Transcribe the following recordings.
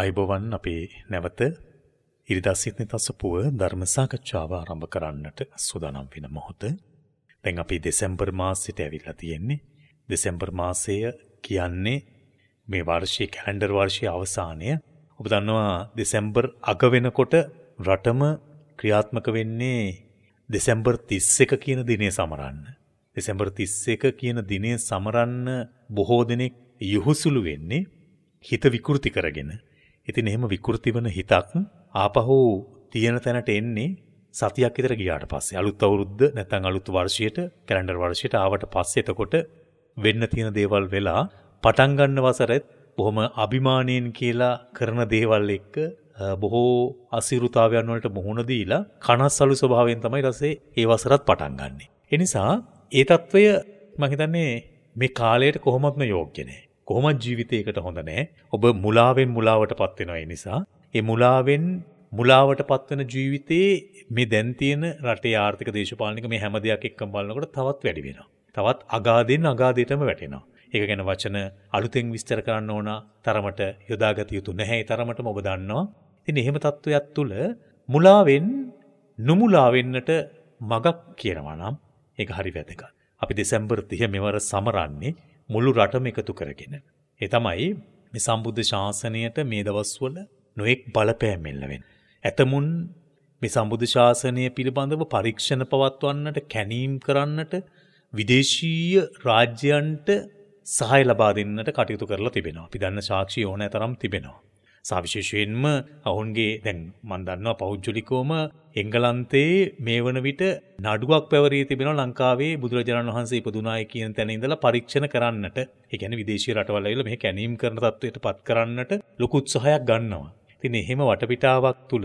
අයිබවන් අපේ නැවත ඉරිදා සිත්නි තසපුව ධර්ම සාකච්ඡාව ආරම්භ කරන්නට සූදානම් වෙන මොහොත. දැන් අපි දෙසැම්බර් මාසෙට ඇවිල්ලා තියෙන්නේ. දෙසැම්බර් මාසය කියන්නේ මේ වර්ෂයේ කැලෙන්ඩර් වර්ෂයේ අවසානය. ඔබ දන්නවා දෙසැම්බර් අග වෙනකොට රටම ක්‍රියාත්මක වෙන්නේ දෙසැම්බර් 31 කියන දිනේ සමරන්න. දෙසැම්බර් 31 කියන දිනේ සමරන්න බොහෝ දෙනෙක් යහුසුළු වෙන්නේ හිත විකෘති කරගෙන ඉතින් එහෙම විකෘති වෙන හිතක් ආපහු තියෙන තැනට එන්නේ සතියක් විතර ගියාට පස්සේ අලුත් අවුරුද්ද නැත්නම් අලුත් වර්ෂයට කැලෙන්ඩර් වර්ෂයට ආවට පස්සේ එතකොට වෙන්න තියෙන දේවල් වෙලා පටන් ගන්න වසරෙත් බොහොම අභිමානයෙන් කියලා කරන දේවල් එක්ක බොහෝ අසිරුතාවයන් වලට මුහුණ දීලා කනස්සලු ස්වභාවයෙන් තමයි රසේ ඒ වසරත් පටන් ගන්නෙ. ඒ නිසා ඒ తත්වය මම හිතන්නේ මේ කාලයට කොහොමත්ම යෝග්‍ය නෑ. කොහොමත් ජීවිතයකට හොඳ නෑ. ඔබ මුලාවෙන් මුලාවටපත් වෙනවා ඒ නිසා. ඒ මුලාවෙන් මුලාවටපත් වෙන ජීවිතේ මේ දැන් තියෙන රටේ ආර්ථික දේශපාලනික මේ හැම දෙයක් එක්කම බලනකොට තවත් වැඩි වෙනවා. තවත් අගාදෙන් අගාදයටම වැටෙනවා. ඒක ගැන වචන අලුතෙන් විස්තර කරන්න ඕන තරමට යොදාගත යුතු නැහැ. ඒ තරමටම ඔබ දන්නවා. ඉතින් එහෙම තත්වයක් තුළ මුලාවෙන් නුමුලා වෙන්නට මගක් කියනවා නම් ඒක හරි වැදගත්. අපි දෙසැම්බර් 30 මෙවර සමරන්නේ මුළු රටම එකතු කරගෙන. එතමයි මේ සම්බුද්ධ ශාසනයට මේ දවස්වල නොයෙක් බලපෑමෙල්ලවෙන්. ඇතමුන් මේ සම්බුදු ශාසනය පිළිබඳව පරීක්ෂණ පවත්වන්නට කැනීම් කරන්නට විදේශීය රාජ්‍යයන්ට සහය ලබා දෙන්නට කටයුතු කරලා තිබෙනවා. අපි දන්න සාක්ෂි ඕනෑ තරම් තිබෙනවා. සවිශේෂයෙන්ම ඔවුන්ගේ දැන් මන්දන්නවා පෞද්ජලිකෝම එංගලන්තේ මේ වන විට නඩුවක් පැවරී තිබෙන ලංකාවේ බුදුරජාණන් වහන්සේ ඉපදුනාය කියන තැන ඉඳලා පරීක්ෂණ කරන්නට ඒ කියන්නේ විදේශීය රටවල් ඇවිල්ලා මේ කැණීම් කරන තත්වයට පත් කරන්නට ලොකු උත්සාහයක් ගන්නවා. ඉතින් එහෙම වටපිටාවක් තුල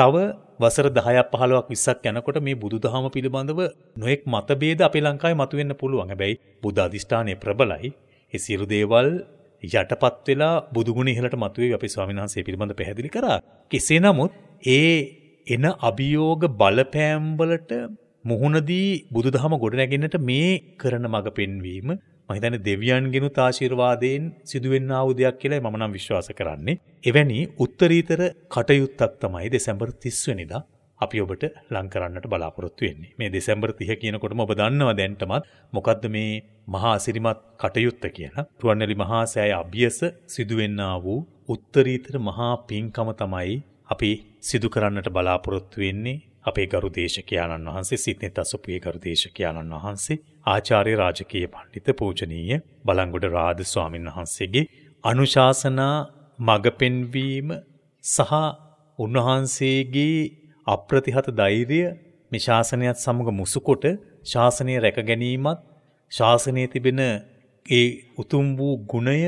තව වසර 10ක් 15ක් 20ක් යනකොට මේ බුදුදහම පිළිබඳව නොඑක් මතභේද අපේ ලංකාවේ මතුවෙන්න පුළුවන්. හැබැයි බුද්ධ අධිෂ්ඨානය ප්‍රබලයි. ඒ සියලු දේවල් යටපත් වෙලා බුදුගුණ ඉහලට මතුවේ අපි ස්වාමිහන්සේ පිළිබඳ පැහැදිලි කරා. කෙසේ නමුත් ඒ එන අභියෝග බලපෑම්වලට මුහුණදී බුදුදහම ගොඩනැගෙන්නට මේ කරන මඟ පෙන්වීම මහිතන දෙවියන්ගෙනු තාශිර්වාදයෙන් සිදුවෙන්න අවුදයක් කියලා මනම් විශ්වාස කරන්නේ. එවැනි උත්තරීතර කටයුත්තක් තමයි දෙසැම්බර් තිස්වනිදා අපි ඔබට ලං කරන්නට බලාපොරොත්තු වෙන්නේ. මේ දෙසැම්බර් 30 කියනකොටම ඔබ දන්නවා දැන්ටමත් මොකද්ද මේ මහා අසිරිමත් කටයුත්ත කියලා. රුවන්වැලි මහා සෑය අභියස සිදුවෙන්නා වූ උත්තරීතර මහා පින්කම තමයි අපි සිදු කරන්නට බලාපොරොත්තු වෙන්නේ. අපේ ගරු දේශකයාණන් වහන්සේ සිද්නෙත් අසපුයේ ගරු දේශකයාණන් වහන්සේ ආචාර්ය රාජකීය පණ්ඩිත පූජනීය බලංගොඩ රාද ස්වාමින් වහන්සේගේ අනුශාසනා මඟ පෙන්වීම සහ උන්වහන්සේගේ අප්‍රතිහත ධෛර්ය මේ ශාසනයත් සමග මුසුකොට ශාසනය රැකගැනීමත් ශාසනය තිබෙන ඒ උතුම් වූ ගුණය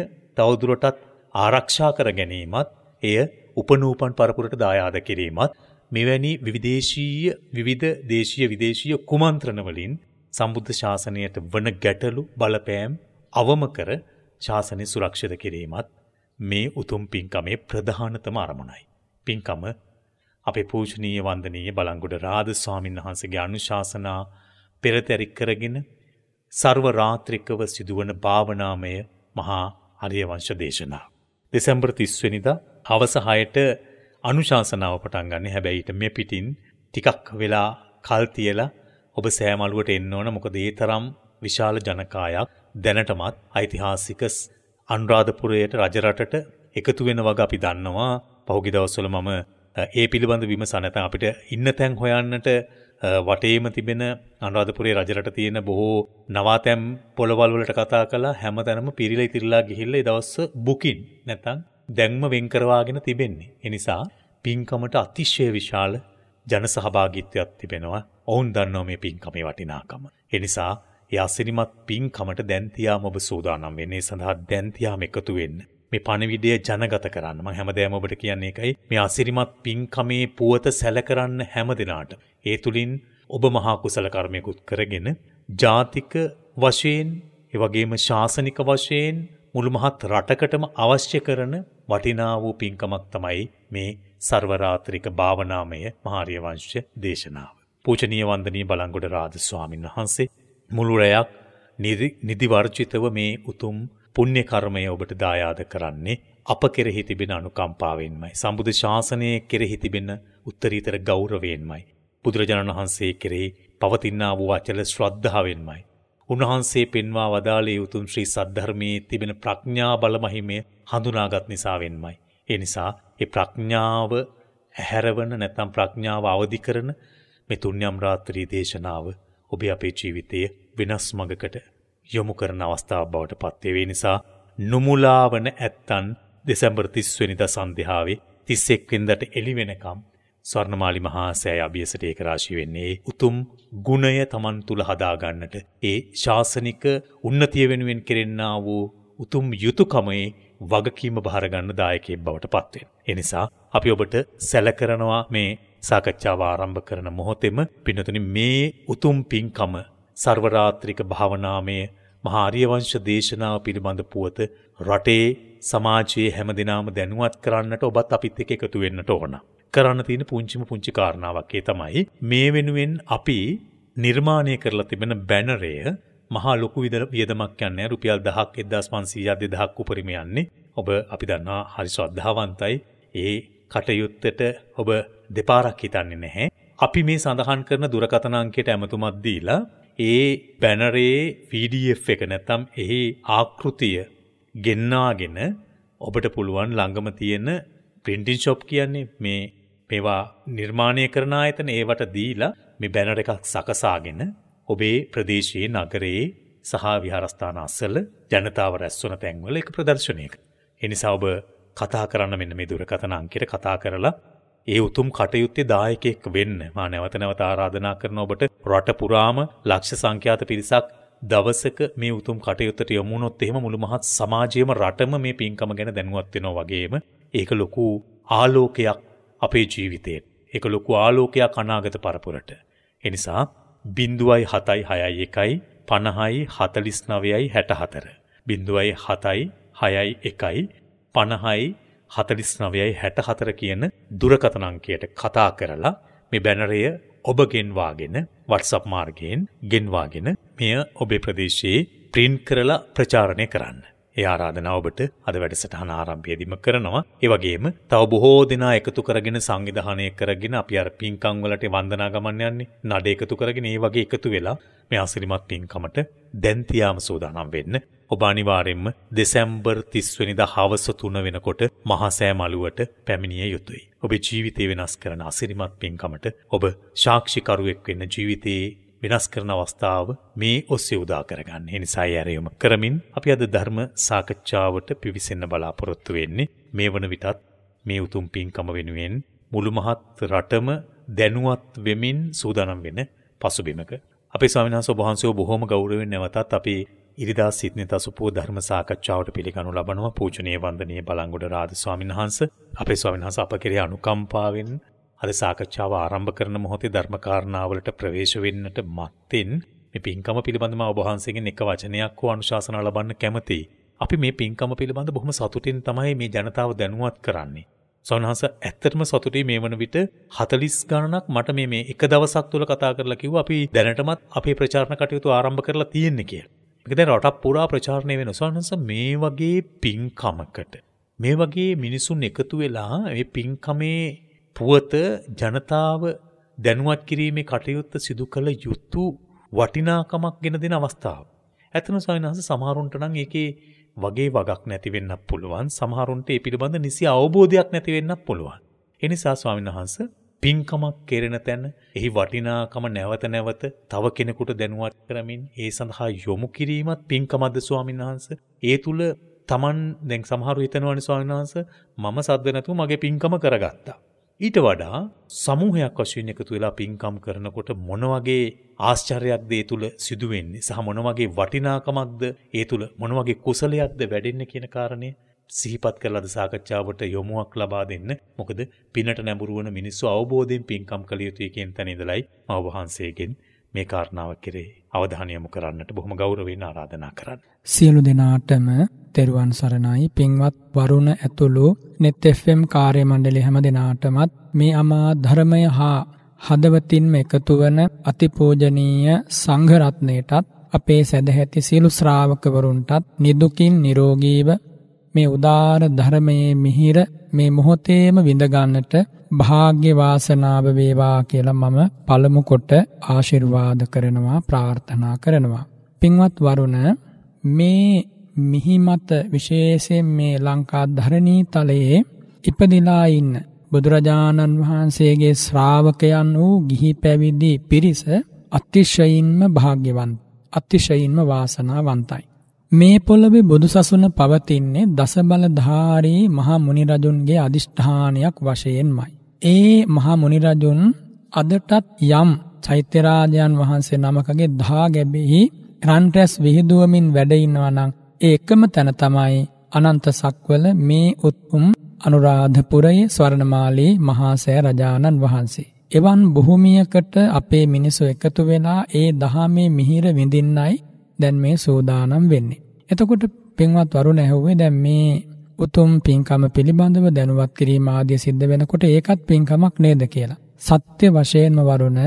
තවදුරටත් ආරක්ෂා කර ගැනීමත් එය උපනූපන් පරපුරට දායාද කිරීමත් මෙවැනි විවිදේශීය විවිධ දේශීය විදේශීය කුමන්ත්‍රණවලින් සම්බුද්ධ ශාසනයට වන ගැටලු බලපෑම් අවම කර ශාසනය සුරක්ෂිත කිරීමත් මේ උතුම් පින්කමේ ප්‍රධානතම අරමුණයි. පින්කම අපේ පූජනීය වන්දනීය බලංගොඩ රාද ස්වාමීන් වහන්සේගේ අනුශාසනා පෙරතරි කරගෙන ਸਰව රාත්‍රිකව සිදුවන භාවනාමය මහා හරිය වංශ දේශනා. දෙසැම්බර් 30 වෙනිදා හවස 6ට අනුශාසනාව පටන් ගන්න. හැබැයි ඊට මේ පිටින් ටිකක් වෙලා කල් තියලා ඔබ සෑම අලුවට එන්න ඕන. මොකද ඒ තරම් විශාල ජනකායක් දැනටමත් ඓතිහාසික අනුරාධපුරයට රජරටට එකතු වෙන වග අපි දන්නවා. පහුගිය දවස්වල මම ඒ පිළිබඳ විමසා නැත්නම් අපිට ඉන්න තැන් හොයන්නට වටේම තිබෙන අනුරාධපුරේ රජරට තියෙන බොහෝ නවාතැම් පොළවල් වලට කතා කළා හැමතැනම පිරිලා ඉතිරිලා ගිහිල්ලා ඒ දවස්වල බුකින් නැත්නම් දැන්ම වෙන් කරවාගෙන තිබෙන්නේ. ඒ නිසා පින්කමට අතිශය විශාල ජන සහභාගිත්වයක් තිබෙනවා. ඔවුන් දන්නවා මේ පින්කමේ වටිනාකම. ඒ නිසා ඒ අසිරිමත් පින්කමට දැන් තියාම ඔබ සූදානම් වෙන්නේ සඳහා දැන් තියාම එකතු වෙන්න. මේ පණවිඩය ජනගත කරන්න මං හැමදෑම ඔබට කියන්නේ එකයි මේ අසිරිමත් පින්කමේ පුවත සැලකරන්න හැම දෙනාට. ඒ තුළින් ඔබ මහා කුසල කර්මයකුත් කරගෙන ජාතික වශයෙන් ඒ වගේම ශාසනික වශයෙන් මුළු මහත් රටකටම අවශ්‍ය කරන වටිනා වූ පින්කමක් තමයි මේ සර්වරාත්‍රික භාවනාමය මහාර්ය වංශ දේශනාව. පූජනීය වන්දනීය බලංගොඩ රාජ ස්වාමින් වහන්සේ මුළු රැයක් නිදිවර්ජිතව මේ උතුම් පුණ්‍ය කර්මය ඔබට දායාද කරන්නේ අප කෙරෙහි තිබෙන අනුකම්පාවෙන්මයි. සම්බුදු ශාසනය කෙරෙහි තිබෙන උත්තරීතර ගෞරවයෙන්මයි. බුදුරජාණන් වහන්සේ කෙරෙහි පවතිනා වූ අචල ශ්‍රද්ධාවෙන්මයි. උන්වහන්සේ පෙන්වා වදාළේ උතුම් ශ්‍රී සද්ධර්මයේ තිබෙන ප්‍රඥා බලමහිමය හඳුනාගත් නිසාවෙන්මයි. ඒ නිසා ඒ ප්‍රඥාව ඇහැරවන නැත්නම් ප්‍රඥාව අවදි කරන මේ තුන්යම් රාත්‍රී දේශනාව ඔබේ අපේ ජීවිතයේ වෙනස් මඟකට යොමු කරන අවස්ථාව බවට පත්වේ නිසා නුමුලාවන ඇත්තන් දෙසැම්බර් 30 වෙනිදා සන්ධ්‍යාවේ 31 වෙනිදාට එළි වෙනකම් ස්වර්ණමාලි මහා සෑය අභියසට ඒක රාශී වෙන්නේ උතුම් ගුණය Taman තුල හදා ගන්නට ඒ ශාසනික උන්නතිය වෙනුවෙන් කෙරෙන්නා වූ උතුම් යුතුයකමේ වගකීම බහර ගන්න දායකයෙක් බවට පත් වෙනවා. ඒ නිසා අපි ඔබට සැලකරනවා මේ සාකච්ඡාව ආරම්භ කරන මොහොතේම පින්නතුනි මේ උතුම් පින්කම සර්වරාත්‍රික භාවනාමය මහා ආර්යවංශ දේශනාව පිළිබඳ පුවත රටේ සමාජයේ හැමදෙනාම දැනුවත් කරන්නට ඔබත් අපිත් එක්ක එකතු වෙන්නට ඕන. කරන්න තියෙන පුංචිම පුංචි කාරණාවක් ඒ තමයි මේ වෙනුවෙන් අපි නිර්මාණය කරලා තිබෙන බැනරය මහා ලොකු විදල වියදමක් යන්නේ රුපියල් 1000ක් 1500ක් 2000ක් උපරිම යන්නේ. ඔබ අපි දන්නවා හරි ශ්‍රද්ධාවන්තයි. ඒ කටයුත්තට ඔබ දෙපාරක් හිතන්නේ නැහැ. අපි මේ සඳහන් කරන දුරකථන අංකයට ඇමතුමක් දීලා ඒ බැනරේ PDF එක නැත්තම් එහි ආකෘතිය ගෙන්නාගෙන ඔබට පුළුවන් ළඟම තියෙන ප්‍රින්ටින් ෂොප් කියන්නේ මේ මේවා නිර්මාණය කරන ආයතන ඒවට දීලා මේ බැනර එකක් සකසාගෙන ඔබේ ප්‍රදේශයේ නගරයේ සහ විහාරස්ථාන අසල ජනතාව රැස්වන තැන්වල එක ප්‍රදර්ශනයක. එනිසා ඔබ කතා කරන්න මෙන්න මේ දුරකථන අංකයට කතා කරලා ඒ උතුම් කටයුත්තේ දායකයෙක් වෙන්න මා නැවත නැවත ආරාධනා කරන ඔබට රට පුරාම ලක්ෂ සංඛ්‍යාත පිරිසක් දවසක මේ උතුම් කටයුත්තට යොමු වුණොත් එහෙම මුළු මහත් සමාජයේම රටම මේ පින්කම ගැන දැනුවත් වෙනවා වගේම ඒක ලොකු ආලෝකයක් අපේ ජීවිතේ. ඒක ලොකු ආලෝකයක් අනාගත පරපුරට. ඒ නිසා 0.7661 50යි 49යි 64 0.761 50යි හතලිස් නවයයි හැට හතර කියන දුරකතනංකයට කතා කරලා මේ බැනරය ඔබ ගෙන්වාගෙන වටසප් මාර්ගයෙන් ගෙන්වාගෙන මෙය ඔබේ ප්‍රදේශයේ ප්‍රින්ට් කරලා ප්‍රචාරණය කරන්න. ඒ ආරාධනා ඔබට අද වැඩසටහන ආරම්භයේදීම කරනවා. ඒ වගේම තව බොහෝ දෙනා එකතු කරගෙන සංවිධානය කරගෙන අපි අර පින්කම් වලට වන්දනා ගමන් යන්නේ. නඩ එකතු කරගෙන ඒ වගේ එකතු වෙලා මේ අසිරිමත් පින්කමට දැන් තියාම සූදානම් වෙන්න. ඔබ අනිවාර්යෙන්ම දෙසැම්බර් 30 වෙනිදා හවස 3 වෙනකොට මහා සෑමලුවට පැමිණිය යුතුයි. ඔබේ ජීවිතය වෙනස් කරන අසිරිමත් පින්කමට ඔබ සාක්ෂිකරුවෙක් වෙන්න ජීවිතයේ වෙනස් කරන අවස්ථාව මේ ඔස්සේ උදා කරගන්න. ඒ නිසා යැරෙයුම කරමින් අපි අද ධර්ම සාකච්ඡාවට පිවිසෙන්න බලාපොරොත්තු වෙන්නේ. මේ වන විටත් මේ උතුම් පින්කම වෙනුවෙන් මුළු මහත් රටම දැනුවත් වෙමින් සූදානම් වෙන පසුබිමක. අපේ ස්වාමීන් වහන්සේ ඔබ වහන්සේව බොහොම ගෞරවයෙන් නැවතත් අපි ඉරිදා සිද්නිත අසුපෝ ධර්ම සාකච්ඡාවට පිළිගනු ලබනවා පූජනීය වන්දනීය බලංගොඩ රාජ ස්වාමීන් වහන්සේ අපේ ස්වාමීන් වහන්සේ අප කෙරෙහි අනුකම්පාවෙන් අද සාකච්ඡාව ආරම්භ කරන මොහොතේ ධර්මකාරණාවලට ප්‍රවේශ වෙන්නට මත්තෙන් මේ පින්කම පිළිබඳව ඔබ වහන්සේගෙන් එක වචනයක් හෝ අනුශාසනාවක් ලබන්න කැමතියි. අපි මේ පින්කම පිළිබඳ බොහොම සතුටින් තමයි මේ ජනතාව දැනුවත් කරන්නේ. සොන්හස ඇත්තටම සතුටුයි මේ වන විට 40 ගණනක් මට මේ මේ එක දවසක් තුල කතා කරලා කිව්වා අපි දැනටමත් අපේ ප්‍රචාරණ කටයුතු ආරම්භ කරලා තියෙන්නේ කියලා. ඒක දැන් රටක් පුරා ප්‍රචාරණය වෙනවා. සොන්හස මේ වගේ පින්කමකට මේ වගේ මිනිසුන් එකතු වෙලා මේ පින්කමේ පුවත ජනතාව දැනුවත් කිරීමේ කටයුත්ත සිදු කළ යුතු වටිනාකමක් ගෙන දෙන අවස්ථාව. ඇතන සවිනාස සමහරුන්ට නම් ඒකේ වගේ වගක් නැතිවෙන්න පුළුවන් සමහරුන්ට ඒ පිළිබඳ නිසි අවබෝධයක් නැතිවෙන්න පුළුවන්. එනිසා ස්වාමීන් වහන්ස පින්කමක් කෙරෙන තැන එහි වටිනාකම නැවත නැවත තව කෙනෙකුට දැනුවත් කරමින් ඒ සඳහා යොමු කිරීමත් පින්කමද්ද ස්වාමීන් වහන්ස ඒ තුළ තමන් දැන් සමහරු හිතනවනි ස්වාමීන් වහන්ස මම සද්ද නැතුව මගේ පින්කම කරගත්තා. ඊට වඩා සමූහයක් වශයෙන් එකතු වෙලා පින්කම් කරනකොට මොන වගේ ආශ්චර්යයක්ද ඒ තුල සිදුවෙන්නේ සහ මොන වගේ වටිනාකමක්ද ඒ තුල මොන වගේ කුසලයක්ද වැඩෙන්නේ කියන කාරණය සිහිපත් කරලා අද සාකච්ඡාවට යොමුමක් ලබා දෙන්න. මොකද පිනට නැඹුරු වන මිනිස්සු අවබෝධයෙන් පින්කම් කළ යුතුයි කියන තැන ඉඳලයි මම වහන්සේගෙන් මේ කාරණාව කෙරේ අවධානය යොමු කරන්නට බොහොම ගෞරවයෙන් ආරාධනා කරන්න. සියලු දෙනාටම තෙරුවන් සරණයි පින්වත් වරුණ ඇතුළු net fm කාර්ය මණ්ඩලය හැම දිනාටමත් මේ අමා ධර්මය හා හදවතින්ම එකතු වන අතිපූජනීය සංඝ රත්නයටත් අපේ සදැහැති සියලු ශ්‍රාවකවරුන්ටත් නිදුකින් නිරෝගීව මේ උදාාර ධර්මයේ මිහිර මේ මොහොතේම විඳගන්නට භාග්‍ය වාසනාව වේවා කියලා මම පළමු කොට ආශිර්වාද කරනවා ප්‍රාර්ථනා කරනවා. පින්වත් වරුණ මේ මිහිමත විශේෂයෙන් මේ ලංකා ධරණී තලයේ ඉපදිලා ඉන්න බුදුරජාණන් වහන්සේගේ ශ්‍රාවකයන් වූ ගිහි පැවිදි පිරිස අතිශයින්ම භාග්‍යවන්ත අතිශයින්ම වාසනාවන්තයි මේ පොළවේ බුදුසසුන පවතින්නේ දසබලධාරී මහා මුනි රජුන්ගේ අදිෂ්ඨානයක් වශයෙන්මයි. ඒ මහා මුනි රජුන් අදටත් යම් චෛත්‍ය රාජයන් වහන්සේ නමකගේ දහා ගැබෙහි රන් රැස් විහිදුවමින් වැඩ ඉන්නවා නම් ඒ එකම තැන තමයි අනන්ත සක්වල මේ උතුම් අනුරාධපුරයේ ස්වර්ණමාලී මහා සෑ රජාණන් වහන්සේ. එවන් භූමියකට අපේ මිනිසු එකතු වෙලා ඒ දහමේ මිහිර විඳින්නයි දැන් මේ සූදානම් වෙන්නේ. එතකොට පින්වත් වරුණ ඇහුවේ දැන් මේ උතුම් පින්කම පිළිබඳව දැනුවත් කිරීම ආදිය සිද්ධ වෙනකොට ඒකත් පින්කමක් නේද කියලා. සත්‍ය වශයෙන්ම වරුණ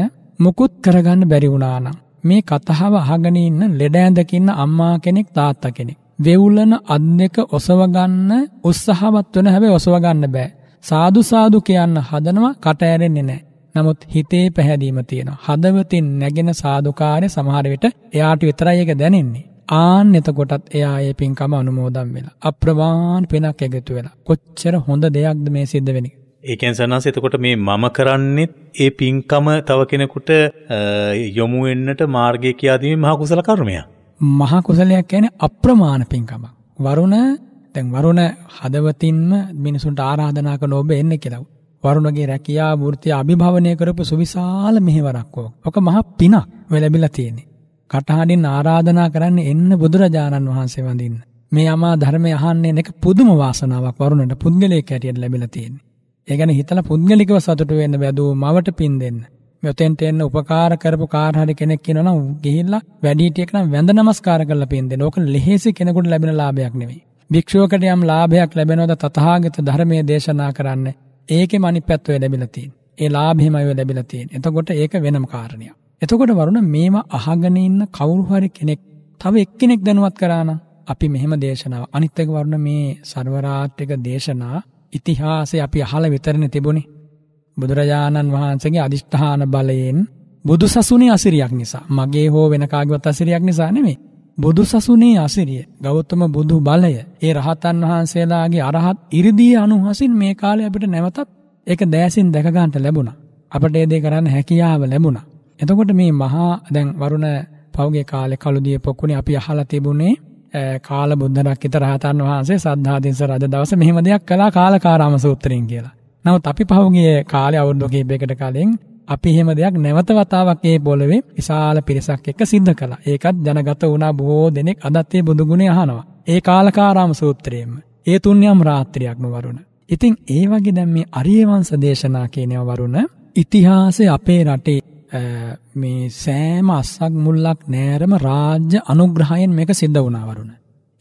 මුකුත් කරගන්න බැරි වුණා නම් මේ කතාව අහගෙන ඉන්න ලෙඩ ඇඳකින්න අම්මා කෙනෙක් තාත්තා කෙනෙක් වෙවුලන අත් දෙක ඔසව ගන්න උත්සාහවත් වෙන හැබැයි ඔසව ගන්න බෑ. සාදු සාදු කියන්න හදනවා කට ඇරෙන්නේ නැහැ. නමුත් හිතේ පැහැදීම තියෙනවා. හදවතින් නැගෙන සාදුකාරය සමහර විට එයාට විතරයි ඒක දැනෙන්නේ. ආන් එතකොටත් එයා ඒ පින්කම අනුමෝදන් වෙලා අප්‍රමාණ පිනක් එකතු වෙලා කොච්චර හොඳ දෙයක්ද මේ සිද්ධ වෙන්නේ ඒකෙන් සන්නාස එතකොට මේ මම කරන්නෙත් ඒ පින්කම තව කෙනෙකුට යොමු වෙන්නට මාර්ගය කියා දීමේ මහා කුසල කර්මය මහා කුසලයක් කියන්නේ අප්‍රමාණ පින්කමක් වරුණ දැන් වරුණ හදවතින්ම මිනිසුන්ට ආරාධනා කරන ඔබ එන්න කියලා වරුණගේ රැකියා වෘත්තිය අභිභවනය කරපු සුවිශාල මෙහෙවරක් ඕක. ඔක මහ පිනක් ඔය ලැබිලා තියෙන්නේ. කටහඬින් ආරාධනා කරන්න එන්න බුදුරජාණන් වහන්සේ වඳින්න. මේ අමා ධර්මය අහන්නේ එක පුදුම වාසනාවක් වරුණට පුද්ගලයෙක් හැටියට ලැබිලා තියෙන්නේ. ඒ ගැන හිතලා පුද්ගලිකව සතුටු වෙන්න බැදුව මවට පින් දෙන්න. මෙතෙන්ට එන්න උපකාර කරපු කාර් හරි කෙනෙක් කියනවා නම් ගිහිල්ලා වැඩිහිටියෙක් නම් වැඳ නමස්කාර කරලා පින් දෙන්න. ඕක ලෙහෙසි කෙනෙකුට ලැබෙන ලාභයක් නෙවෙයි. භික්ෂුවකට යම් ලාභයක් ලැබෙනවද තථාගත ධර්මයේ දේශනා කරන්නේ ඒකෙම අනිත් පැත්ත ඔය ලැබිලා තියෙන්නේ. ඒ ලාභෙම ඔය ලැබිලා තියෙන්නේ. එතකොට ඒක වෙනම කාරණයක්. එතකොට වරුණ මේවා අහගෙන ඉන්න කවුරු හරි කෙනෙක් තව එක්කෙනෙක් දැනුවත් කරා නම් අපි මෙහෙම දේශනාව අනිත් එක වරුණ මේ ਸਰවරාත්‍රික දේශනා ඉතිහාසය අපි අහලා විතරනේ තිබුණේ. බුදුරජාණන් වහන්සේගේ අදිෂ්ඨාන බලයෙන් බුදුසසුනේ අසිරියක් නිසා මගේ හෝ වෙන කාගේවත් අසිරියක් නිසා නෙමෙයි බුදු සසුනේ අසිරිය ගෞතම බුදු බලය ඒ රහතන් වහන්සේලාගේ අරහත් ඉරිදී අනුහසින් මේ කාලේ අපිට නැවතත් ඒක දෑසින් දැක ගන්නට ලැබුණා. අපට ඒ දේ කරන්න හැකියාව ලැබුණා. එතකොට මේ මහා දැන් වරුණ පෞගේ කාලේ කළුදිය පොකුණේ අපි අහලා තිබුණේ කාල බුද්ධරක් ඉත රහතන් වහන්සේ සද්ධාතිස රජ දවස මෙහෙම දෙයක් කළා කාලකාරාම සූත්‍රයෙන් කියලා. නමුත් අපි පහුගිය කාලේ අවුරුදු කිහිපයකට කලින් අපි එහෙම දෙයක් නැවත වතාවක් ඒ පොළවේ විශාල පිරිසක් එක්ක සිද්ධ කළා. ඒකත් ජනගත වුණා බොහෝ දෙනෙක් අදත් ඒ බුදුගුණේ අහනවා. ඒ කාලකාරාම සූත්‍රයෙන්ම ඒ තුන්යම් රාත්‍රියක්ම වරුණ. ඉතින් ඒ වගේ දැන් මේ අරියවංශ දේශනා කියනව වරුණ ඉතිහාසය අපේ රටේ මේ සෑම අස්සක් මුල්ලක් නෑරම රාජ්‍ය අනුග්‍රහයෙන් මේක සිද්ධ වුණා වරුණ.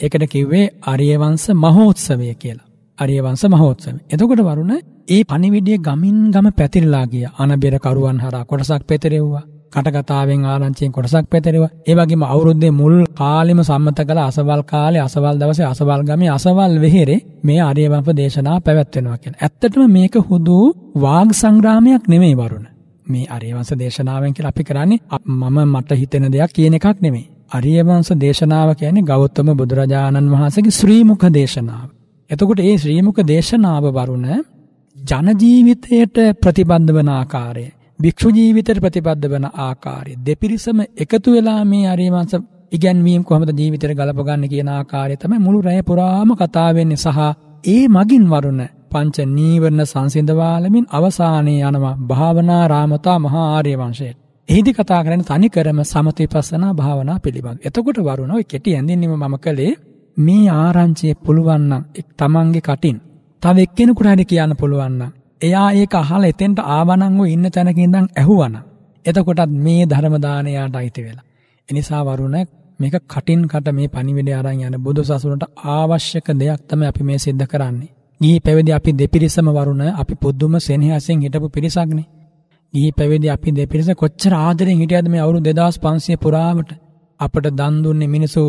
ඒකට කිව්වේ අරියවංශ මහෝත්සවය කියලා. අරියවංශ මහෝත්සවය. එතකොට වරුණ ඒ පණිවිඩය ගමින් ගම පැතිරලා ගිය අනබෙර කරුවන් හරහා කොටසක් පැතිරෙව්වා. කටකතාවෙන් ආරංචියෙන් කොටසක් පැතිරෙව්වා. ඒ වගේම අවුරුද්දේ මුල් කාලෙම සම්මත කළ අසවල් කාලේ අසවල් දවසේ අසවල් ගමේ අසවල් වෙහෙරේ මේ ආර්යවංශ දේශනා පැවැත්වෙනවා කියන්නේ. ඇත්තටම මේක හුදු වාග් සංග්‍රාමයක් නෙමෙයි වරුණ. මේ ආර්යවංශ දේශනාවෙන් කියලා අපි කරන්නේ මම මට හිතෙන දෙයක් කියන එකක් නෙමෙයි. අරියවංශ දේශනාව කියන්නේ ගෞතම බුදුරජාණන් වහන්සේගේ ශ්‍රී මුඛ දේශනාව. එතකොට ඒ ශ්‍රීමුක දේශනාව වරුණ ජන ජීවිතයට ප්‍රතිබද්ධ වන ආකාරය, භික්ෂු ජීවිතයට ප්‍රතිබද්ධ වන ආකාරය දෙපිරිසම එකතු වෙලා මේ අරියමංස ඉගැන්වීම් කොහොමද ජීවිතයට ගලප ගන්න කියන ආකාරය තමයි මුළු රැය පුරාම කතා වෙන්නේ සහ ඒ මගින් වරුණ පංච නීවරණ සංසිඳවාලමින් අවසානයේ යනවා භාවනා රාමතා මහා ආර්ය වංශයට. එහිදී කතා කරන්නේ තනිකරම සමතිපස්සනා භාවනා පිළිබඳ. එතකොට වරුණ ඔය කෙටි ඇඳින්නම මම කළේ මේ ආරංචිය පුළුවන් නම් තමන්ගේ කටින් තව එක්කෙනෙකුට හරි කියන්න පුළුවන් නම් එයා ඒක අහලා එතෙන්ට ආවනම් ඔය ඉන්න තැනක ඉඳන් ඇහුවනම් එතකොටත් මේ ධර්ම දානයට අයිති වෙලා. එනිසා වරුණ මේක කටින් කට මේ පණිවිඩය අරන් යන බුදුසසුනට අවශ්‍යක දෙයක් තමයි අපි මේ සිද්ධ කරන්නේ. ගිහි පැවිදි අපි දෙපිරිසම වරුණ අපි පුදුම සෙනෙහසෙන් හිටපු පිරිසක්නේ. ගිහි පැවිදි අපි දෙපිරිස කොච්චර ආදරෙන් හිටියද මේ අවුරුදු 2500 පුරාමට. අපට දන්දුන්නේ මිනිසු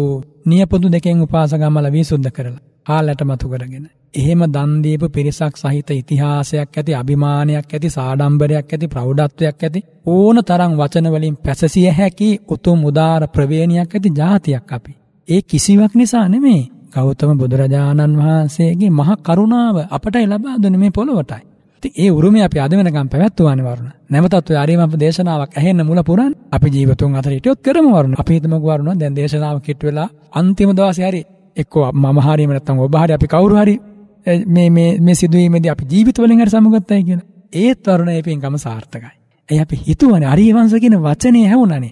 නියපොතු දෙකෙන් උපාසගමල විසුද්ධ කරලා ආලට මතු කරගෙන. එහෙම දන්දීපු පිරිසක් සහිත ඉතිහාසයක් ඇති අභිමානයක් ඇති සාඩම්බරයක් ඇති ප්‍රෞඩත්වයක් ඇති ඕන තරම් වචනවලින් පැසසිය හැකි උතුම් උදාර ප්‍රවේණයක් ඇති ජාතියක් අපි. ඒ කිසිවක් නිසා නෙමේ ගෞතම බුදුරජාණන් වහන්සේගේ මහ කරුණාව අපට ලබා දුන මේ පොළොවටයි. ඉතින් ඒ උරුමය අපි අද වෙනකම් පැවැත්වුවානේ වරුණ. නැවතත් ඔය ආරියමප දේශනාවක් ඇහෙන්න මුල පුරන් අපි ජීවතුන් අතර හිටියොත් කරමු වරුණ. අපි හිතමුකෝ වරුණ දැන් දේශනාව කිට් වෙලා අන්තිම දවසේ හරි එක්කෝ මම හරියම නැත්තම් ඔබ හරි අපි කවුරු හරි මේ මේ මේ සිදුවීමේදී අපි ජීවිතවලින් හරි සමුගත්තයි කියන. ඒත් වරුණ ඒ පින්කම සාර්ථකයි. ඒ අපි හිතුවනේ අරියවංශ කියන වචනේ හැවුණානේ.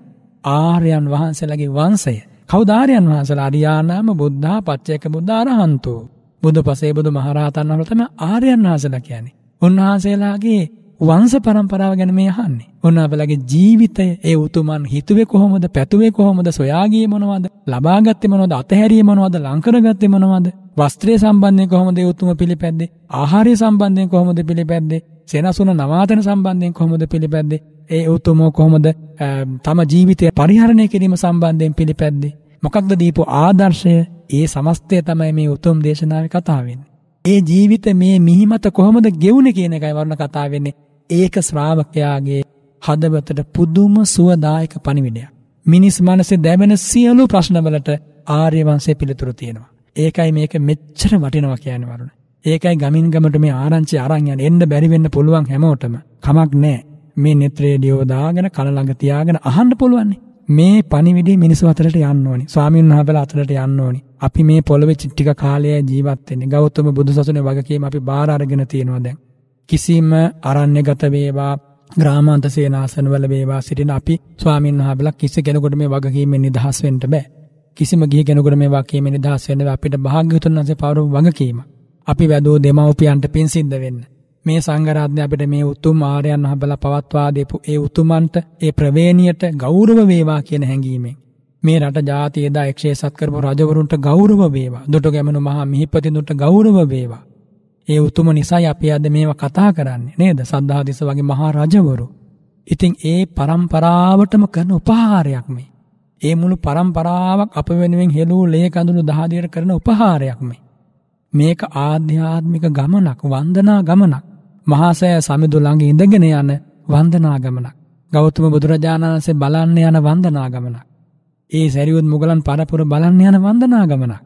ආර්යයන් වහන්සේලාගේ වංශය. කවුද ආර්යයන් වහන්සේලා? අරියානාම බුද්ධා පච්චේක බුද්ධ අරහන්තෝ. බුදුපසේ බුදු මහරහතන් වහන්සේලා තමයි ආර්යයන් වහන්සේලා කියන්නේ. උන්වහන්සේලාගේ වංශ પરම්පරාව ගැන මේ අහන්නේ. උන්වහන්සේලාගේ ජීවිතය ඒ උතුමන් හිතුවේ කොහොමද, පැතුවේ කොහොමද, සොයාගියේ මොනවද, ලබාගත්තේ මොනවද, අතහැරියේ මොනවද, ලං කරගත්තේ මොනවද, වස්ත්‍රය සම්බන්ධයෙන් කොහොමද ඒ උතුම පිළිපැද්දේ, ආහාරය සම්බන්ධයෙන් කොහොමද පිළිපැද්දේ, සෙනසුන නවාතන සම්බන්ධයෙන් කොහොමද පිළිපැද්දේ, ඒ උතුම කොහොමද තම ජීවිතය පරිහරණය කිරීම සම්බන්ධයෙන් පිළිපැද්දේ, මොකක්ද දීපු ආදර්ශය, ඒ සමස්තය තමයි මේ උතුම් දේශනාවේ කතාවෙන්නේ. ඒ ජීවිත මේ මිහිමත කොහොමද ගෙවුණ කියන එකයි වරණ කතා වෙන්නේ. ඒක ශ්‍රාවකයාගේ හදවතට පුදුම සුවදායක පණිවිඩයක්. මිනිස් මනසේ දැවෙන සියලු ප්‍රශ්නවලට ආර්ය වංශය පිළිතුරු තියෙනවා. ඒකයි මේක මෙච්චර වටිනවා කියන්නේ වරුණ. ඒකයි ගමින් ගමට මේ ආරංචි අරන් යන එන්න බැරි වෙන්න පුළුවන් හැමෝටම. කමක් නැහැ. මේ net radio දාගෙන කන ළඟ තියාගෙන අහන්න පුළුවන්නේ. මේ පණිවිඩය මිනිස්සු අතරට යන්න ඕනි. ස්වාමීන් වහන්සේලා අතරට යන්න ඕනි. අපි මේ පොළවේ ටික කාලයයි ජීවත් වෙන්නේ. ගෞතම බුදුසසුනේ වගකීම අපි බාර අරගෙන තියෙනවා දැන්. කිසිම අරණ්‍යගත වේවා, ග්‍රාමාන්ත සේනාසනවල වේවා සිටින අපි ස්වාමීන් වහන්සේලා කිසි කෙනෙකුට මේ වගකීමෙන් නිදහස් වෙන්න බෑ. කිසිම ගිහි කෙනෙකුට මේ වගකීමෙන් නිදහස් වෙන්න අපිට භාග්‍යවතුන් වහන්සේ පවරු වගකීම. අපි වැදූ දෙමව්පියන්ට පින් සිද්ධ වෙන්න. මේ සංඝරත්නය අපිට මේ උතුම් ආර්යයන් වහන්සේලා පවත්වා දීපු ඒ උතුමන්ට ඒ ප්‍රවේණියට ගෞරව වේවා කියන හැඟීමෙන් මේ රට ජාතිය එදා එක්ෂේසත් කරපු රජවරුන්ට ගෞරව වේවා දුටු ගැමුණු මහා මිහිපතිඳුන්ට ගෞරව වේවා ඒ උතුම නිසායි අපි අද මේවා කතා කරන්නේ නේද සද්ධාතිස්ස වගේ මහා රජවරු ඉතින් ඒ પરම්පරාවටම කරන උපහාරයක් මේ ඒ මුළු પરම්පරාවක් අප වෙනුවෙන් හෙළූ ලේ කඳුළු දහදියට කරන උපහාරයක් මේ මේක ආධ්‍යාත්මික ගමනක් වන්දනා ගමනක් මහාසෑ සමිදු ළඟ ඉඳගෙන යන වන්දනාගමනක්. ගෞතම බුදුරජාණන්සේ බලන්න යන වන්දනාගමනක්. ඒ සැරියුත් මුගලන් පරපුර බලන්න යන වන්දනාගමනක්.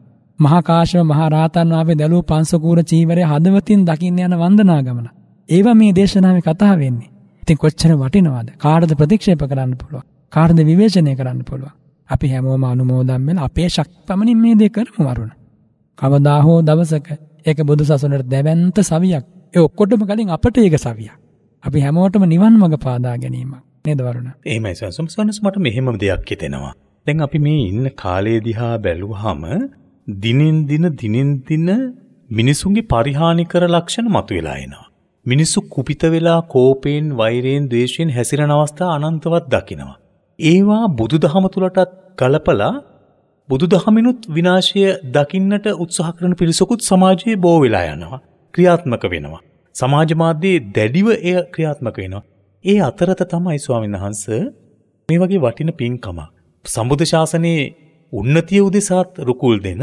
මහාකාශව මහරහතන් වහන්සේ දැලූ පංසකූර චීවරය හදවතින් දකින්න යන වන්දනාගමනක්. ඒවා මේ දේශනාවේ කතා වෙන්නේ. ඉතින් කොච්චර වටිනවද? කාටද ප්‍රතික්ෂේප කරන්න පුළුවන්? කාටද විවේචනය කරන්න පුළුවන්? අපි හැමෝම අනුමෝදන් වෙලා අපේ ශක්තිපමණින් මේ දේ කරමු වරුණ. කවදා හෝ දවසක ඒක බුදු සසුනට දැවැන්ත සවියක් ඒ ඔක්කොටම කලින් අපට ඒක සවියක්. අපි හැමෝටම නිවන් මඟ පාදා ගැනීමක්. නේද වරුණ? එහෙමයි සසම් සනස් මට මෙහෙම දෙයක් හිතෙනවා. දැන් අපි මේ ඉන්න කාලය දිහා බැලුවාම දිනෙන් දින දිනෙන් දින මිනිසුන්ගේ පරිහානිකර ලක්ෂණ මතුවලා එනවා. මිනිස්සු කුපිත වෙලා කෝපයෙන් වෛරයෙන් දේශයෙන් හැසිරෙන අවස්ථා අනන්තවත් දකිනවා. ඒවා බුදුදහම තුලටත් ගලපලා බුදුදහමිනුත් විනාශය දකින්නට උත්සාහ කරන පිරිසකුත් සමාජයේ බෝ වෙලා යනවා. ක්‍රියාත්මක වෙනවා. සමාජ මාධ්‍යයේ දැඩිව එය ක්‍රියාත්මක වෙනවා. ඒ අතරත තමයි ස්වාමීන් වහන්ස මේ වගේ වටින පින්කම. සම්බුද්ධ ශාසනයේ උන්නතිය උදෙසාත් රුකුල් දෙන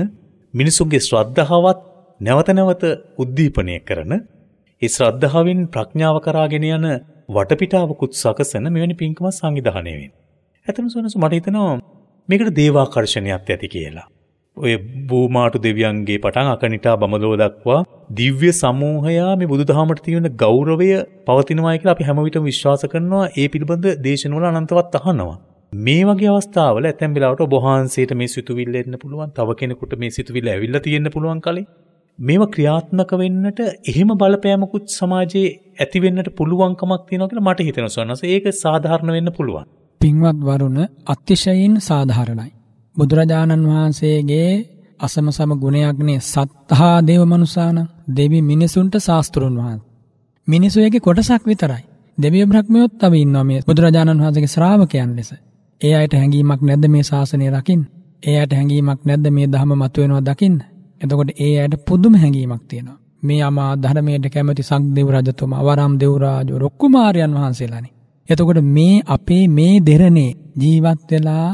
මිනිසුන්ගේ ශ්‍රද්ධාවත් නැවත නැවත උද්දීපනය කරන ඒ ශ්‍රද්ධාවෙන් ප්‍රඥාව කරාගෙන යන වටපිටාවකුත් සකසන මෙවැනි පින්කම සංවිධානය වෙන. ඇතම සොනසු මට හිතනවා මේකට දේවාකර්ෂණයක් ඇති කියලා. ඔය බූමාටු දෙවියන්ගේ පටන් අකනිටා බමලෝ දක්වා දිව්‍ය සමූහයා මේ බුදුදහමට තියෙන ගෞරවය පවතිනවා කියලා අපි හැම විටම විශ්වාස කරනවා ඒ පිළිබඳ දේශනවල අනන්තවත් අහනවා. මේ වගේ අවස්ථාවල ඇතැම් වෙලාවට ඔබ වහන්සේට මේ සිතුවිල්ල එන්න පුළුවන්, තව කෙනෙකුට මේ සිතුවිල්ල ඇවිල්ලා තියෙන්න පුළුවන් කලින් මේවා ක්‍රියාත්මක වෙන්නට එහෙම බලපෑමකුත් සමාජයේ ඇති වෙන්නට පුළුවන්කමක් තියෙනවා කියලා මට හිතෙනවා සවනස. ඒක සාධාරණ වෙන්න පුළුවන්. පින්වත් වරුණ අතිශයින් සාධාරණයි. බුදුරජාණන් වහන්සේගේ අසම සම ගුණයක්නේ සත්හා දේව මනුසාන දෙවි මිනිසුන්ට ශාස්තෘන් වහන්. මිනිසුයගේ කොටසක් විතරයි. දෙවිය බ්‍රහ්මයොත් අව ඉන්නවා මේ බුදුරජාණන් වහන්සේගේ ශ්‍රාවකයන් ලෙස. ඒ අයට හැඟීමක් නැද්ද මේ ශාසනය රකින්? ඒ අයට හැඟීමක් නැද්ද මේ ධහම මතුවෙනවා දකින්න? එතකොට ඒ අයට පුදුම හැඟීමක් තියෙනවා. මේ අමා ධර්මයට කැමති සංදේව රජතුමා වරම් දෙව්රාජ රොක්කුමාරයන් වහන්සේලානේ. එතකොට මේ අපේ මේ දෙරණේ ජීවත් වෙලා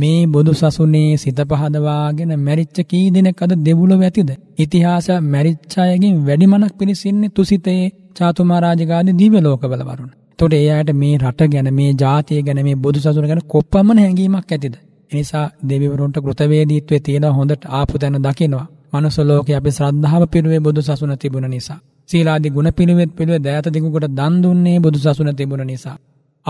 මේ බොදු සසුනේ සිත පහදවාගෙන මැරිච්ච කී දෙනෙක් අද දෙවුලව ඇතිද? ඉතිහාස මැරිච්ච අයගෙන් වැඩිමනක් පිරිසින්නේ තුසිතේ චාතුමාරාජගාදී දිව්‍ය ලෝකවල වරුණ. එතකොට ඒ අයට මේ රට ගැන මේ ජාතිය ගැන මේ බොදු සසුන ගැන කොපමණ හැඟීමක් ඇතිද? එනිසා දෙවිවරුන්ට කෘතවේදීත්වයේ තියෙන හොඳට ආපු තැන දකිනවා. මනුස්ස ලෝකයේ අපි ශ්‍රද්ධාව පිරුවේ බොදු සසුන තිබුණ නිසා. සීලාදී ගුණ පිළිවෙත් පිළිවෙත් දයාත දිගුකට දන් දුන්නේ බොදු සසුන තිබුණ නිසා.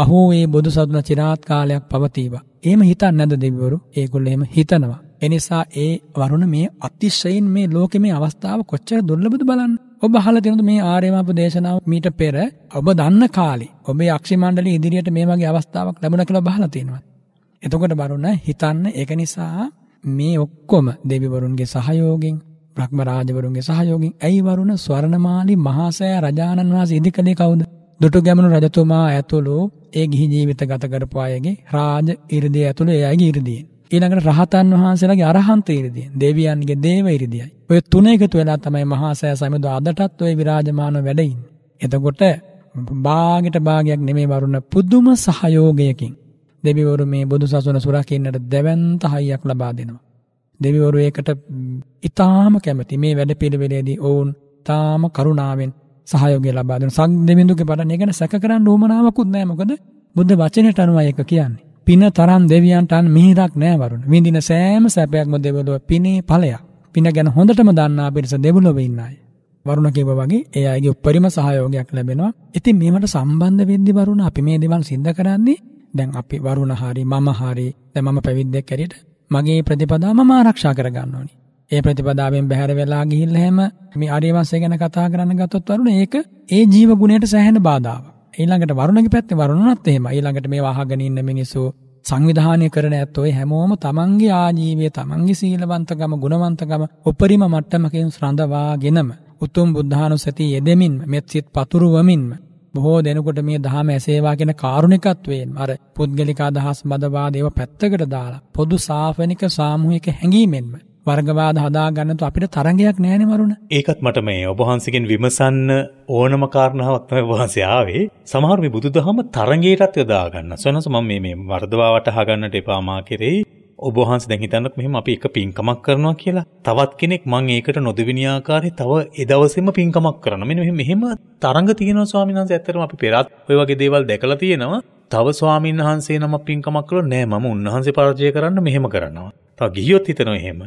අහෝ ඒ බොදු සතුන චිරාත් කාලයක් පවතීවා. එහෙම හිතන්නේ නැද දෙවිවරු? ඒගොල්ලෝ එහෙම හිතනවා. එනිසා ඒ වරුණ මේ අතිශයින් මේ ලෝකෙ මේ අවස්ථාව කොච්චර දුර්ලභද බලන්න. ඔබ අහලා තියෙනවද මේ ආර්යමාප දේශනාව මීට පෙර ඔබ දන්න කාලේ ඔබේ අක්ෂි මණ්ඩලයේ ඉදිරියට මේ වගේ අවස්ථාවක් ලැබුණා කියලා ඔබ අහලා තියෙනවා. එතකොට බරුණ හිතන්න ඒක නිසා මේ ඔක්කොම දෙවිවරුන්ගේ සහයෝගයෙන් බ්‍රහ්ම රාජවරුන්ගේ සහයෝගයෙන් ඇයි වරුණ ස්වර්ණමාලි මහා සෑ රජාණන් වහන්සේ ඉදිකලේ කවුද? දුටුගැමුණු රජතුමා ඇතුළු ඒ ගිහි ජීවිත ගත කරපු අයගේ රාජ 이르දිය ඇතුළු ඒ අයගේ 이르දිය. ඊළඟට රහතන් වහන්සේලාගේ අරහන්ත 이르දිය, දෙවියන්ගේ දේව 이르දියයි. ඔය තුන එකතු වෙලා තමයි මහා සෑ සමිඳු අදටත් ওই විරාජමාන වැඩ ඉන්නේ. එතකොට භාගයට භාගයක් නෙමේ වරුණ පුදුම සහයෝගයකින් දෙවිවරු මේ බුදු සසුන සුරකින්නට දැවන්ත හයියක් ලබා දෙනවා. දෙවිවරු ඒකට ඉතාම කැමති මේ වැඩ පිළිවෙලේදී ඔවුන් තාම කරුණාවෙන් සහයෝගය ලබා දෙන සංදෙමිඳුගේ පටන් ගැන සැක කරන්න ඕමනාවකුත් නැහැ මොකද බුද්ධ වචනයට අනුවයි එක කියන්නේ. පින තරම් දෙවියන්ට අන් මිහිරක් නැහැ වරුණ. විඳින සෑම සැපයක්ම දෙවලෝ පිනේ ඵලයක්. පින ගැන හොඳටම දන්නා පිරිස දෙවලොව ඉන්න අය. වරුණ කියව වගේ ඒ අයගේ උපරිම සහයෝගයක් ලැබෙනවා. ඉතින් මේවට සම්බන්ධ වෙද්දි වරුණ අපි මේ දේවල් සිද්ධ කරන්නේ දැන් අපි වරුණ හරි මම හරි දැන් මම පැවිද්දෙක් හැටියට මගේ ප්‍රතිපදාව මම ආරක්ෂා කරගන්න ඕනේ. ඒ ප්‍රතිපදාවෙන් බැහැර වෙලා ගිහිල්ලා හැම මේ ආර්යවංශය ගැන කතා කරන්න ගත්තොත් වරුණ ඒක ඒ ජීව ගුණයට සෑහෙන බාධාවක්. ඊළඟට වරුණගේ පැත්තේ වරුණුණත් එහෙම. ඊළඟට මේ වහගෙන ඉන්න මිනිස්සු සංවිධානය කරන ඇත්තොයි හැමෝම තමන්ගේ ආජීවය තමන්ගේ සීලවන්තකම ගුණවන්තකම උපරිම මට්ටමකින් ශ්‍රඳවාගෙනම උතුම් බුද්ධානු සති යෙදෙමින් මෙත් සිත් පතුරුවමින්ම බොහෝ දෙනකොට මේ දහම ඇසේවාගෙන කාරුණිකත්වයෙන් අර පුද්ගලික අදහස් බදවා දේව පැත්තකට දාලා පොදු සාසනික සාමූහික හැඟීමෙන්ම වර්ගවාද හදාගන්න අපිට තරගයක් නෑනේ මරුණ. ඒකත් මට මේ ඔබ වහන්සේගෙන් විමසන්න ඕනම කාරණාවක් තමයි ඔබ වහන්සේ ආවේ. සමහර මේ බුදුදහම තරගයටත් යොදා ගන්න. සනස මම මේ මේ වර්ධවා වටහා ගන්නට එපා මා කෙරෙහි. ඔබ වහන්සේ දැන් හිතන්නක් මෙහෙම අපි එක පින්කමක් කරනවා කියලා. තවත් කෙනෙක් මං ඒකට නොදෙවිනි ආකාරයේ තව ඒ දවසේම පින්කමක් කරනවා. මෙන්න මෙහෙම මෙහෙම තරඟ තියෙනවා ස්වාමීන් වහන්සේ. ඇත්තටම අපි පෙරත් ඔය වගේ දේවල් දැකලා තියෙනවා. තව ස්වාමීන් වහන්සේ නම පින්කමක් කළොත් නෑ මම උන්වහන්සේ පරාජය කරන්න මෙහෙම කරනවා. තව ගිහියොත් හිතනවා එහෙම.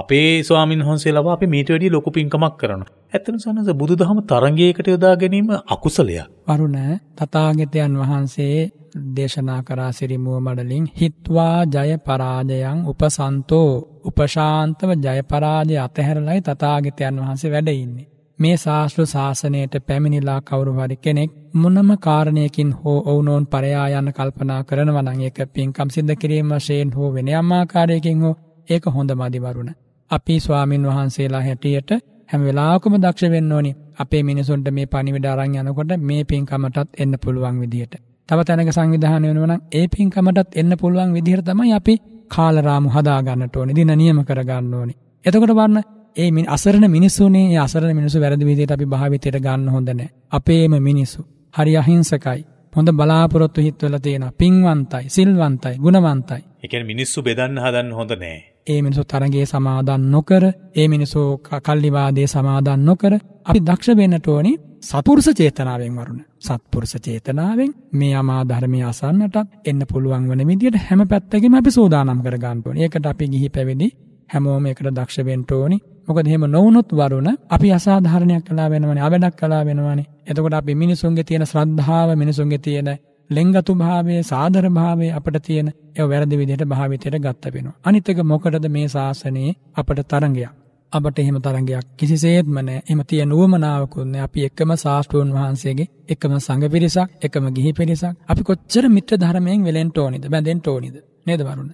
අපේ ස්වාමින් වහන්සේ ලබ අපි මීට වැඩි ලොකු පින්කමක් කරන. ඇත්තන සනස බුදු දහම තරංගේකට යොදා ගැනීම අකුසලයක්. අරුණ තතාගතයන් වහන්සේ දේශනා කරා සිරිමුව මඩලින් හිත්වා ජය පරාජයන් උපසන්තෝ උපශාන්තව ජය පරාජය අතහැරලයි තතාගතයන් වහන්සේ වැඩඉන්නේ. මේ ශාස්ෘ ශාසනයට පැමිණිලා කවුරු හරි කෙනෙක් මොනම කාරණයකින් හෝ ඔවුනෝන් පරයා යන්න කල්පනා කරනවනං ඒක පින්කම් සිද්ධ කිරීම ශයෙන් හෝ වෙන අම්මාකාරයකින් හෝ ඒක හොඳ මදිවරුණ. අපි ස්වාමින් වහන්සේලා හැටියට හැම වෙලාවකම දක්ෂ වෙන්න ඕනේ. අපේ මිනිසුන්ට මේ පණිවිඩ අරන් යනකොට මේ පින්කමටත් එන්න පුළුවන් විදියට. තව තැනක සංවිධානය වෙනවා නම් ඒ පින්කමටත් එන්න පුළුවන් විදියට තමයි අපි කාලරාමු හදා ගන්නට ඕනේ. දින නියම කර ගන්න ඕනේ. එතකොට බලන්න ඒ අසරණ මිනිස්සුනේ ඒ අසරණ මිනිස්සු වැරදි විදිහට අපි භාවිතයට ගන්න හොඳ නැහැ. අපේම මිනිස්සු. හරි අහිංසකයි. හොඳ බලාපොරොත්තු හිතවල තියෙනවා. පින්වන්තයි, සිල්වන්තයි, ගුණවන්තයි. ඒ කියන්නේ මිනිස්සු බෙදන්න හදන්න හොඳ නැහැ. ඒ මිනිසු තරගේ සමාදන් නොකර ඒ මිනිසු කල්ලිවාදේ සමාදන් නොකර අපි දක්ෂ වෙන්නට ඕනි සත්පුරුෂ චේතනාවෙන් වරුණ සත්පුරුෂ චේතනාවෙන් මේ අමා ධර්මය අසන්නටත් එන්න පුළුවන් වන විදිහට හැම පැත්තකින්ම අපි සූදානම් කර ගන්න ඕනේ. ඒකට අපි ගිහි පැවිදි හැමෝම ඒකට දක්ෂ වෙන්න ඕනි. මොකද එහෙම නොවුනොත් වරුණ අපි අසාධාරණයක් කළා වෙනවනේ, අවඩක් කළා වෙනවනේ. එතකොට අපි මිනිසුන්ගේ තියෙන ශ්‍රද්ධාව, මිනිසුන්ගේ තියෙන ලෙන්ගතු භාවය සාධර භාවය අපට තියෙන ඒ වැරදි විදිහට භාවිතයට ගත්ත වෙනවා. අනිත් එක මොකටද මේ ශාසනයේ අපට තරංගයක්. අපට එහෙම තරංගයක් කිසිසේත්ම නැහැ. එහෙම තියෙන උවමනාවකුත් නැහැ. අපි එකම ශාස්ත්‍රෝන් වහන්සේගේ එකම සංඝ පිරිසක්, එකම ගිහි පිරිසක්. අපි කොච්චර මිත්‍ර ධර්මයෙන් වෙලෙන්න ඕනිද? බැඳෙන්න ඕනිද? නේද වරුණ?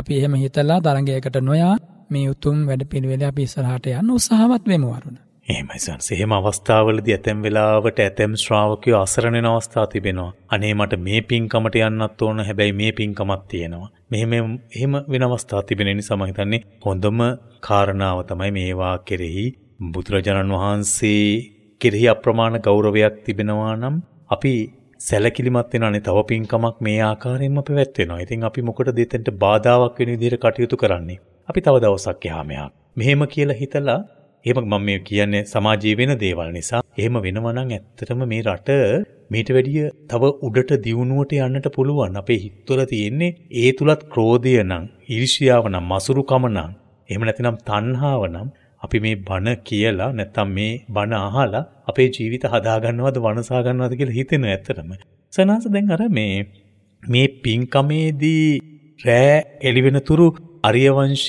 අපි එහෙම හිතලා තරංගයකට නොයා මේ උතුම් වැඩ පිළිවෙල අපි ඉස්සරහට යන්න උත්සාහවත් වෙමු වරුණ. එහෙමයි සන්ස්. එහෙම අවස්ථාවලදී ඇතැම් වෙලාවට ඇතැම් ශ්‍රාවකයෝ අසරණ වෙන අවස්ථා තිබෙනවා. අනේ මට මේ පින්කමට යන්නත් ඕන. හැබැයි මේ පින්කමක් තියෙනවා. මෙහෙම එහෙම වෙන අවස්ථා තිබෙන නිසා මම හිතන්නේ හොඳම කාරණාව තමයි මේවා කෙරෙහි බුදුරජාණන් වහන්සේ කෙරෙහි අප්‍රමාණ ගෞරවයක් තිබෙනවා නම් අපි සැලකිලිමත් වෙන අනේ තව පින්කමක් මේ ආකාරයෙන්ම පැවැත්වෙනවා. ඉතින් අපි මොකටද දෙතෙන්ට බාධාවක් වෙන විදිහට කටයුතු කරන්නේ? අපි තව දවසක් එහා මෙහා මෙහෙම කියලා හිතලා එහෙම මම මේ කියන්නේ සමාජයේ වෙන දේවල් නිසා. එහෙම වෙනවා නම් ඇත්තටම මේ රට මීට වැඩිය තව උඩට දියුණුවට යන්නට පුළුවන්. අපේ හිත්වල තියෙන්නේ ඒ තුලත් ක්‍රෝධය නම්, ඊර්ෂ්‍යාව නම්, මසුරුකම නම්, එහෙම නැතිනම් තණ්හාව නම් අපි මේ බණ කියලා නැත්තම් මේ බණ අහලා අපේ ජීවිත හදාගන්නවද වනසා ගන්නවද කියලා හිතෙන ඇත්තටම. සනාස දැන් අර මේ මේ පින්කමේදී රෑ එළි වෙනතුරු අරියවංශ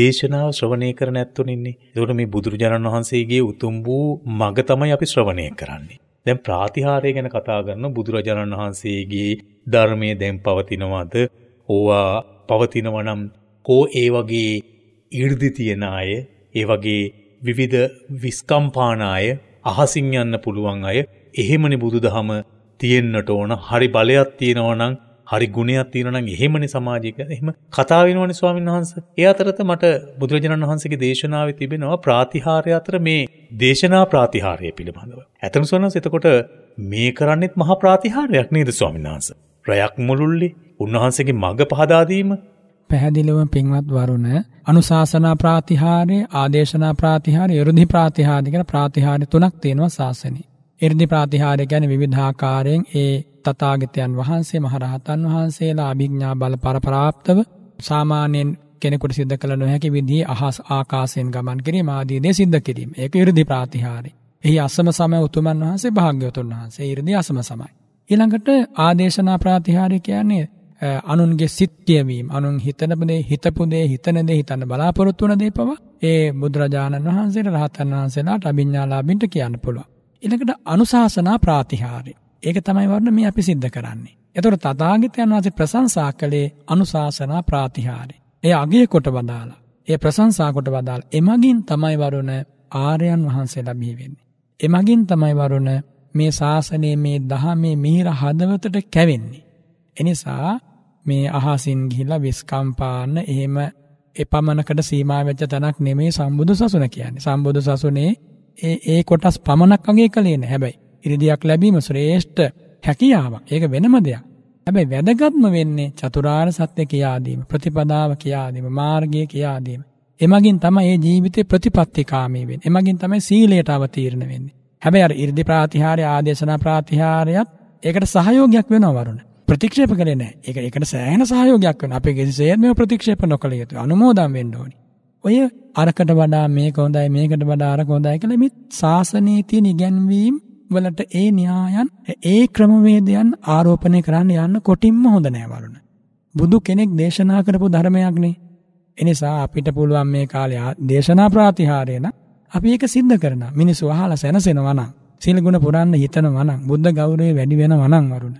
දේශනාව ශ්‍රවණය කරන ඇත්තොන් ඉන්නේ. ඒකට මේ බුදුරජාණන් වහන්සේගේ උතුම් වූ මඟ තමයි අපි ශ්‍රවණය කරන්නේ. දැන් ප්‍රාතිහාරය ගැන කතා කරන බුදුරජාණන් වහන්සේගේ ධර්මයේ දැන් පවතිනවද? ඕවා පවතිනවා නම් කෝ ඒ වගේ 이르දි තියන අය, ඒ වගේ විවිධ විස්කම්පාන අය, අහසින් යන්න පුළුවන් අය, එහෙමනේ බුදුදහම තියෙන්නට ඕන. හරි බලයක් තියෙනවා නම් හරි ගුණයක් තියෙනනම් එහෙමනි සමාජයක එහෙම කතා වෙනවනේ ස්වාමීන් වහන්ස. ඒ අතරත මට බුදුරජාණන් වහන්සේගේ දේශනාවේ තිබෙනවා ප්‍රාතිහාර්ය අතර මේ දේශනා ප්‍රාතිහාර්ය පිළිබඳව. ඇතම් ස්වාමීන් එතකොට මේ කරන්නේත් මහා ප්‍රාතිහාර්යක් නේද ස්වාමීන් වහන්ස? රයක් මුළුල්ලේ උන්වහන්සේගේ මඟ පහදා දීම පැහැදිලිවම පින්වත් වරුණ අනුශාසනා ප්‍රාතිහාර්ය ආදේශනා ප්‍රාතිහාර්ය යෘධි ප්‍රාතිහාර්ය කියන ප්‍රාතිහාර්ය තුනක් තියෙනවා ශාසනයේ. ඉර්ධි ප්‍රාතිහාර්ය කියන්නේ විවිධ ආකාරයෙන් ඒ තතාගතයන් වහන්සේ මහරහතන් වහන්සේලා අභිග්ඥා බල පරපරාප්තව සාමානයෙන් කෙනෙකුට සිද්ධ කළ නොහැකි විදිී අහස් ආකාසයෙන් ගමන් කිරීම ආදීදේ සිද්ධ කිරීම එක ඉරදි ප්‍රාතිහාරි. එහි අසම සමය උතුමන් වහන්සේ භාග්‍යවතුන් වහන්සේ ඉරදි අසම සමයි. ඊළඟට ආදේශනා ප්‍රාතිහාරය කියන්නේ අනුන්ගේ සිත්්‍යයවීම් අනුන් හිතනපදේ හිතපුදේ හිතනදේ හිතන්න බලාපොරොත්තු වන දේ පව ඒ බුදුරජාණන් වහන්සේ රහතන් වහන්සේලාට අභිඤ්ඥාලාබින්ට කියන්න පුළුව. එළකට අනුශාසනා ප්‍රාතිහාරය. ඒක තමයි වරණ මේ අපි සිද්ධ කරන්නේ. එතකොට තථාගතයන් වහන්සේ ප්‍රශංසා කළේ අනුශාසනා ප්‍රාතිහාරය. ඒ අගය කොට වදාලා. ඒ ප්‍රශංසා කොට වදාලා. එමගින් තමයි වරුණ ආර්යයන් වහන්සේලා බිහි වෙන්නේ. එමගින් තමයි වරුණ මේ ශාසනයේ මේ දහමේ මිහිර හදවතට කැවෙන්නේ. එනිසා මේ අහසින් ගිහිලා විස්කම්පාන්න එහෙම එපමණකට සීමා වෙච්ච තැනක් නෙමේ සම්බුදු සසුන කියන්නේ. සම්බුදු සසුනේ ඒ ඒ කොටස් පමණක් වගේ කලේ නෑ. හැබැයි ඉරිදියක් ලැබීම ශ්‍රේෂ්ඨ හැකියාවක්. ඒක වෙනම දෙයක්. හැබැයි වැදගත්ම වෙන්නේ චතුරාර්ය සත්‍ය කියාදීම, ප්‍රතිපදාව කියාදීම, මාර්ගය කියාදීම. එමගින් තමයි මේ ජීවිතේ ප්‍රතිපත්තිකාමී වෙන්නේ. එමගින් තමයි සීලයට අවතීර්ණ වෙන්නේ. හැබැයි අර 이르දි ප්‍රාතිහාර්ය ආදේශනා ප්‍රාතිහාර්යත් ඒකට සහයෝගයක් වෙනවා වරුණ. ප්‍රතික්ෂේප කළේ නැහැ. ඒක ඒකට සෑහෙන සහයෝගයක් වෙනවා. අපි කිසිසේත් මේව ප්‍රතික්ෂේප නොකළ යුතුයි. අනුමෝදන් වෙන්න ඕනි. ඔය අරකට වඩා මේක හොඳයි, මේකට වඩා අරක හොඳයි කියලා මේ සාසනීය තියෙන ඉගැන්වීම් වලට ඒ න්‍යායන් ඒ ක්‍රමවේදයන් ආරෝපණය කරන්න යන්න කොටින්ම හොඳ නෑ වරුණ. බුදු කෙනෙක් දේශනා කරපු ධර්මයක්නේ. එනිසා අපිට පුළුවන් මේ කාලේ දේශනා ප්‍රාතිහාරය නම් අපි ඒක සිද්ධ කරනවා. මිනිස්සු අහලා සැනසෙනවා නම්, සීල ගුණ පුරන්න හිතනවා නම්, බුද්ධ ගෞරවය වැඩි වෙනවා නම් වරුණ.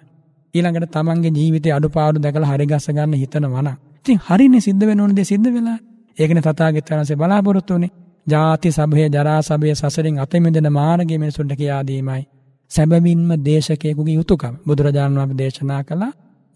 ඊළඟට තමන්ගේ ජීවිතේ අඩුපාඩු දැකලා හරි ගස්ස ගන්න හිතනවා නම්, ඉතින් හරිනේ සිද්ධ වෙන ඕන දේ සිද්ධ වෙලා. ඒකනේ තථාගතයන්සේ බලාපොරොත්තු වෙන්නේ. ජාති සභය ජරා සභය සසරින් අතමිදෙන මාර්ගය මිනිසුන්ට කියා දීමයි. සැබවින්ම දේශකයෙකුගේ යුතුයකම බුදුරජාණන් වහන්සේ දේශනා කළ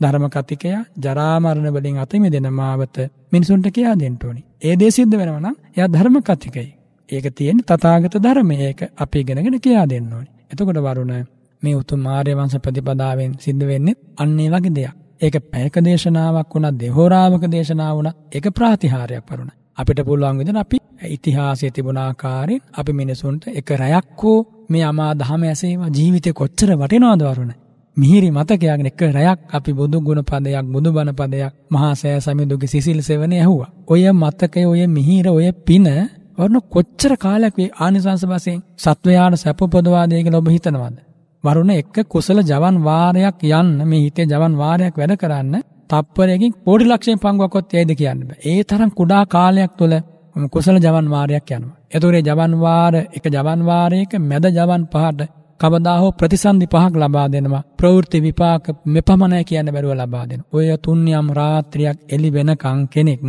ධර්ම කතිකය ජරා මරණ වලින් අතමිදෙන මාවත මිනිසුන්ට කියා දෙන්න ඕනි. ඒ දේ සිද්ධ වෙනවා නම් එයා ධර්ම කතිකයි. ඒක තියෙන්නේ තථාගත ධර්මය. ඒක අපි ඉගෙනගෙන කියා දෙන්න ඕනි. එතකොට වරුණ මේ උතුම් ආර්ය වංශ ප්‍රතිපදාවෙන් සිද්ධ වෙන්නේ අන්න ඒ වගේ දෙයක්. ඒක පැයක දේශනාවක් වුණා, දෙහෝරාවක දේශනාවක් වුණා, ඒක ප්‍රාතිහාරයක් වරුණා. අපිට පුළුවන් විදිහට අපි ඉතිහාසයේ තිබුණ ආකාරයෙන් අපි මිනිසුන්ට එක රැයක් හෝ මේ අමා දහම ඇසීම ජීවිතේ කොච්චර වටිනවද වරුණ මිහිරි මතකයක්න එක රැයක් අපි බුදු ගුණ පදයක් බුදු බණ පදයක් මහා සෑ සමිඳුගේ සිසිල් සෙවනේ ඇහුවා ඔය මතකය ඔය මිහිර ඔය පින වරුණ කොච්චර කාලයක් වේ ආනිසංස වශයෙන් සත්වයාට සැප උපදවා දෙයි කියලා ඔබ හිතනවද වරුණ එක කුසල ජවන් වාරයක් යන්න මේ හිතේ ජවන් වාරයක් වැඩ කරන්න තප්පරයකින් කෝටි ලක්ෂයෙන් පංගුවක්වත් ඇයිද කියන්න බෑ. ඒ තරම් කුඩා කාලයක් තුළ කුසල ජවන් වාරයක් යනවා. එතකොට ජවන් වාර එක ජවන් වාරයක මැද ජවන් පහට කවදා හෝ ප්‍රතිසන්දි පහක් ලබා දෙනවා. ප්‍රවෘත්ති විපාක මෙපමණයි කියන්න බැරුව ලබා දෙනවා. ඔය තුන් යම් රාත්‍රියක් එළි වෙනකන් කෙනෙක්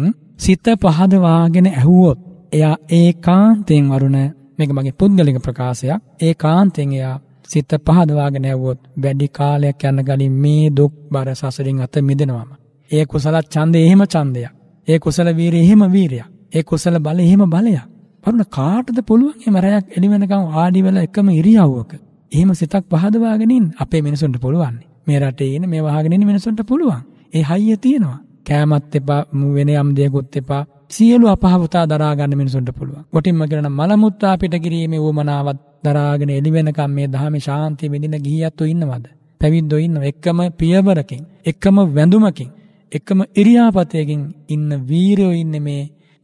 සිත පහදවාගෙන ඇහුවොත් එයා ඒකාන්තයෙන් වරුණ මේක මගේ පුද්ගලික ප්‍රකාශයක්. ඒකාන්තයෙන් එයා සිත පහදවාගෙන යවුවොත් වැඩි කාලයක් යන ගලින් මේ දුක් බර සසරින් අත මිදෙනවම. ඒ කුසල ඡන්දය එහෙම ඡන්දයක්. ඒ කුසල වීරිය එහෙම වීරියක්. ඒ කුසල බලය එහෙම බලයක්. වරුණ කාටද පුළුවන් මේ මරයක් එළි වෙනකම් ආඩි වෙලා එකම ඉරියව්වක. එහෙම සිතක් පහදවාගෙන ඉන්න අපේ මිනිසුන්ට පුළුවන්. මේ රටේ ඉන්න මේ වහගෙන ඉන්න මිනිසුන්ට පුළුවන්. ඒ හයිය තියෙනවා. කෑමත් එපා වෙන යම් දෙයක්වත් එපා සියලු අපහවතා දරා ගන්න මිනිසුන්ට පුළුවන්. කොටින්ම කරන මලමුත්තා පිට කිරීමේ උවමනාවත් දරාගෙන එළි වෙනකම් මේ ධහමේ ශාන්තිය විඳින ගිහියත්තු ඉන්නවද? පැවිද්දෝ ඉන්නව එකම පියවරකින්, එකම වැඳුමකින්, එකම ඉරියාපතයකින් ඉන්න වීරයෝ ඉන්නේ මේ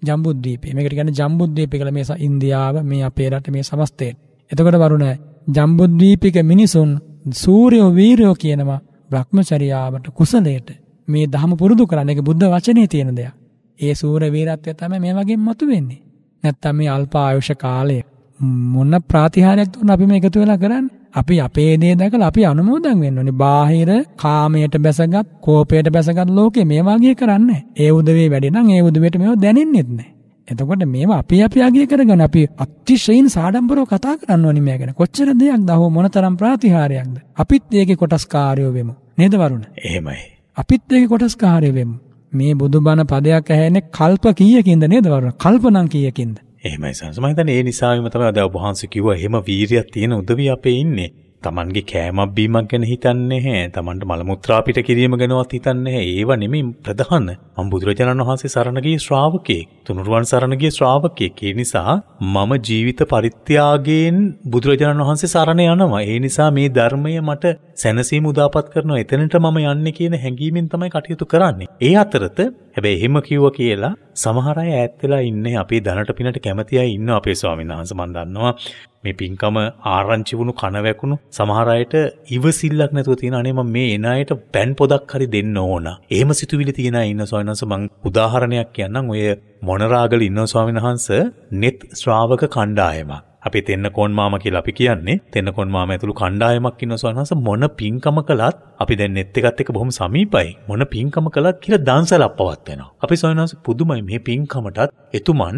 ජම්බුද්වීපේ. මේකට කියන්නේ ජම්බුද්වීපය කියලා මේ ඉන්දියාව, මේ අපේ රට, මේ සමස්තය. එතකොට වරුණ ජම්බුද්වීපික මිනිසුන් සූර්යෝ වීරයෝ කියනවා භ්‍රමචර්යාවට කුසලයට මේ ධහම පුරුදු කරන්න එක බුද්ධ වචනේ තියෙන දෙයක්. ඒ සූර වීරත්වය තමයි මේ වගේ මතුවෙන්නේ. නැත්තම් මේ අල්පායුෂ කාලයේ මොන ප්‍රාතිහාරයක් දුන්න අපි මේ එකතු වෙලා කරන්නේ. අපි අපේ දේ දැකලා අපි අනුමෝදන් වෙන්න ඕනේ. බාහිර කාමයට බැසගත්, කෝපයට බැසගත් ලෝකේ මේ වගේ කරන්නේ. ඒ උදවේ වැඩි නම් ඒ උදවේට මේව දැනෙන්නෙත් නැහැ. එතකොට මේවා අපි අපි යගේ කරගන්න අපි අතිශයින් සාඩම්බරව කතා කරන්න ඕනි මේ ගැන. කොච්චර දෙයක්ද අහෝ මොනතරම් ප්‍රාතිහාරයක්ද. අපිත් ඒකේ කොටස් කාර්යෝ වෙමු. නේද වරුණ? එහෙමයි. අපිත් ඒකේ කොටස් කාර්යෝ වෙමු. මේ බුදුබණ පදයක් ඇහෙන්නේ කල්ප කීයකින්ද නේද වරුණ? කල්පනම් කීයකින්ද? එහෙමයි සංස මම හිතන්නේ ඒ නිසාවෙම තමයි අද ඔබ වහන්සේ කිව්වා එහෙම වීරියක් තියෙන උදවිය අපේ ඉන්නේ. Tamange කෑමක් බීමක් ගැන හිතන්නේ නැහැ. Tamanට මල මුත්‍රා පිට කිරීම ගැනවත් හිතන්නේ නැහැ. ඒව නෙමෙයි ප්‍රධාන. මම බුදුරජාණන් වහන්සේ සරණ ගිය ශ්‍රාවකයෙක්. තුනුරුවන් සරණ ගිය ශ්‍රාවකයෙක්. ඒ නිසා මම ජීවිත පරිත්‍යාගයෙන් බුදුරජාණන් වහන්සේ සරණ යනවා. ඒ නිසා මේ ධර්මය මට සැනසීම උදාපත් කරනවා. එතනට මම යන්නේ කියන හැඟීමෙන් තමයි කටයුතු කරන්නේ. ඒ අතරත හැබැයි එහෙම කිව්ව කියලා සමහර අය ඈත් වෙලා ඉන්නේ අපේ ධනට පිනට කැමති අය ඉන්නවා අපේ ස්වාමීන් වහන්සේ මන් දන්නවා මේ පින්කම ආරංචි වුණු කන වැකුණු සමහර අයට ඉවසිල්ලක් නැතුව තියෙන අනේ මම මේ එන අයට පෑන් පොදක් හරි දෙන්න ඕන. එහෙම සිතුවිලි තියෙන අය ඉන්න ස්වාමීන් වහන්සේ මං උදාහරණයක් කියන්නම් ඔය මොනරාගල ඉන්න ස්වාමීන් වහන්සේ net ශ්‍රාවක කණ්ඩායමක්. අපි තෙන්න කොන් මාම කියලා අපි කියන්නේ තෙන්න කොන් මාම ඇතුළු කණ්ඩායමක් ඉන්න සවනහස මොන පින්කම කළත් අපි දැන් net එකත් එක්ක බොහොම සමීපයි මොන පින්කම කළත් කියලා දන්සලක් පවත්වනවා අපි සවනහස පුදුමයි මේ පින්කමටත් එතුමන්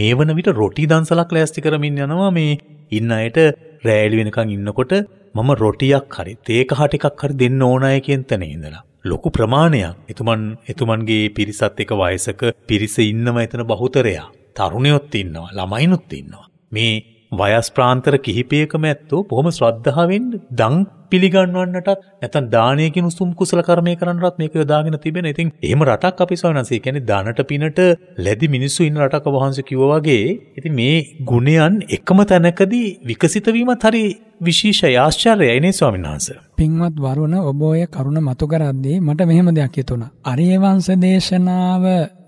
මේ වන විට රොටි දන්සලක් ලෑස්ති කරමින් යනවා මේ ඉන්න අයට රෑලි වෙනකන් ඉන්නකොට මම රොටියක් හරි තේක හටිකක් හරි දෙන්න ඕනය කියන තැන ඉඳලා. ලොකු ප්‍රමාණයක් එතුමන් එතුමන්ගේ පිරිසත් එක වයසක පිරිස ඉන්නව එතන බහුතරයා. තරුණයොත් ඉන්නවා ළමයිනුත් ඉන්නවා. මේ වයස්ප්‍රාන්තර කිහිපයකම ඇත්තෝ බොහොම ශ්‍රද්ධාවෙන් දං පිළිගන්වන්නටත් නැතන් දානයකින් උසුම් කුසල කර්මය කරන්නටත් මේක යොදාගෙන තිබෙන. ඉතින් එහෙම රටක් අපි සවනන්සේ කියන්නේ දානට පිනට ලැබි මිනිස්සු ඉන්න රටක වහන්සේ කිව්වා වගේ ඉතින් මේ ගුණයන් එකම තැනකදී විකසිත වීමත් හරි විශේෂ ආශ්චර්යයි නේ ස්වාමීන් වහන්සේ. පින්වත් වරුණ ඔබ ඔය කරුණ මතු කරද්දී මට මෙහෙම දෙයක් හිතුණා. අරියවංශ දේශනාව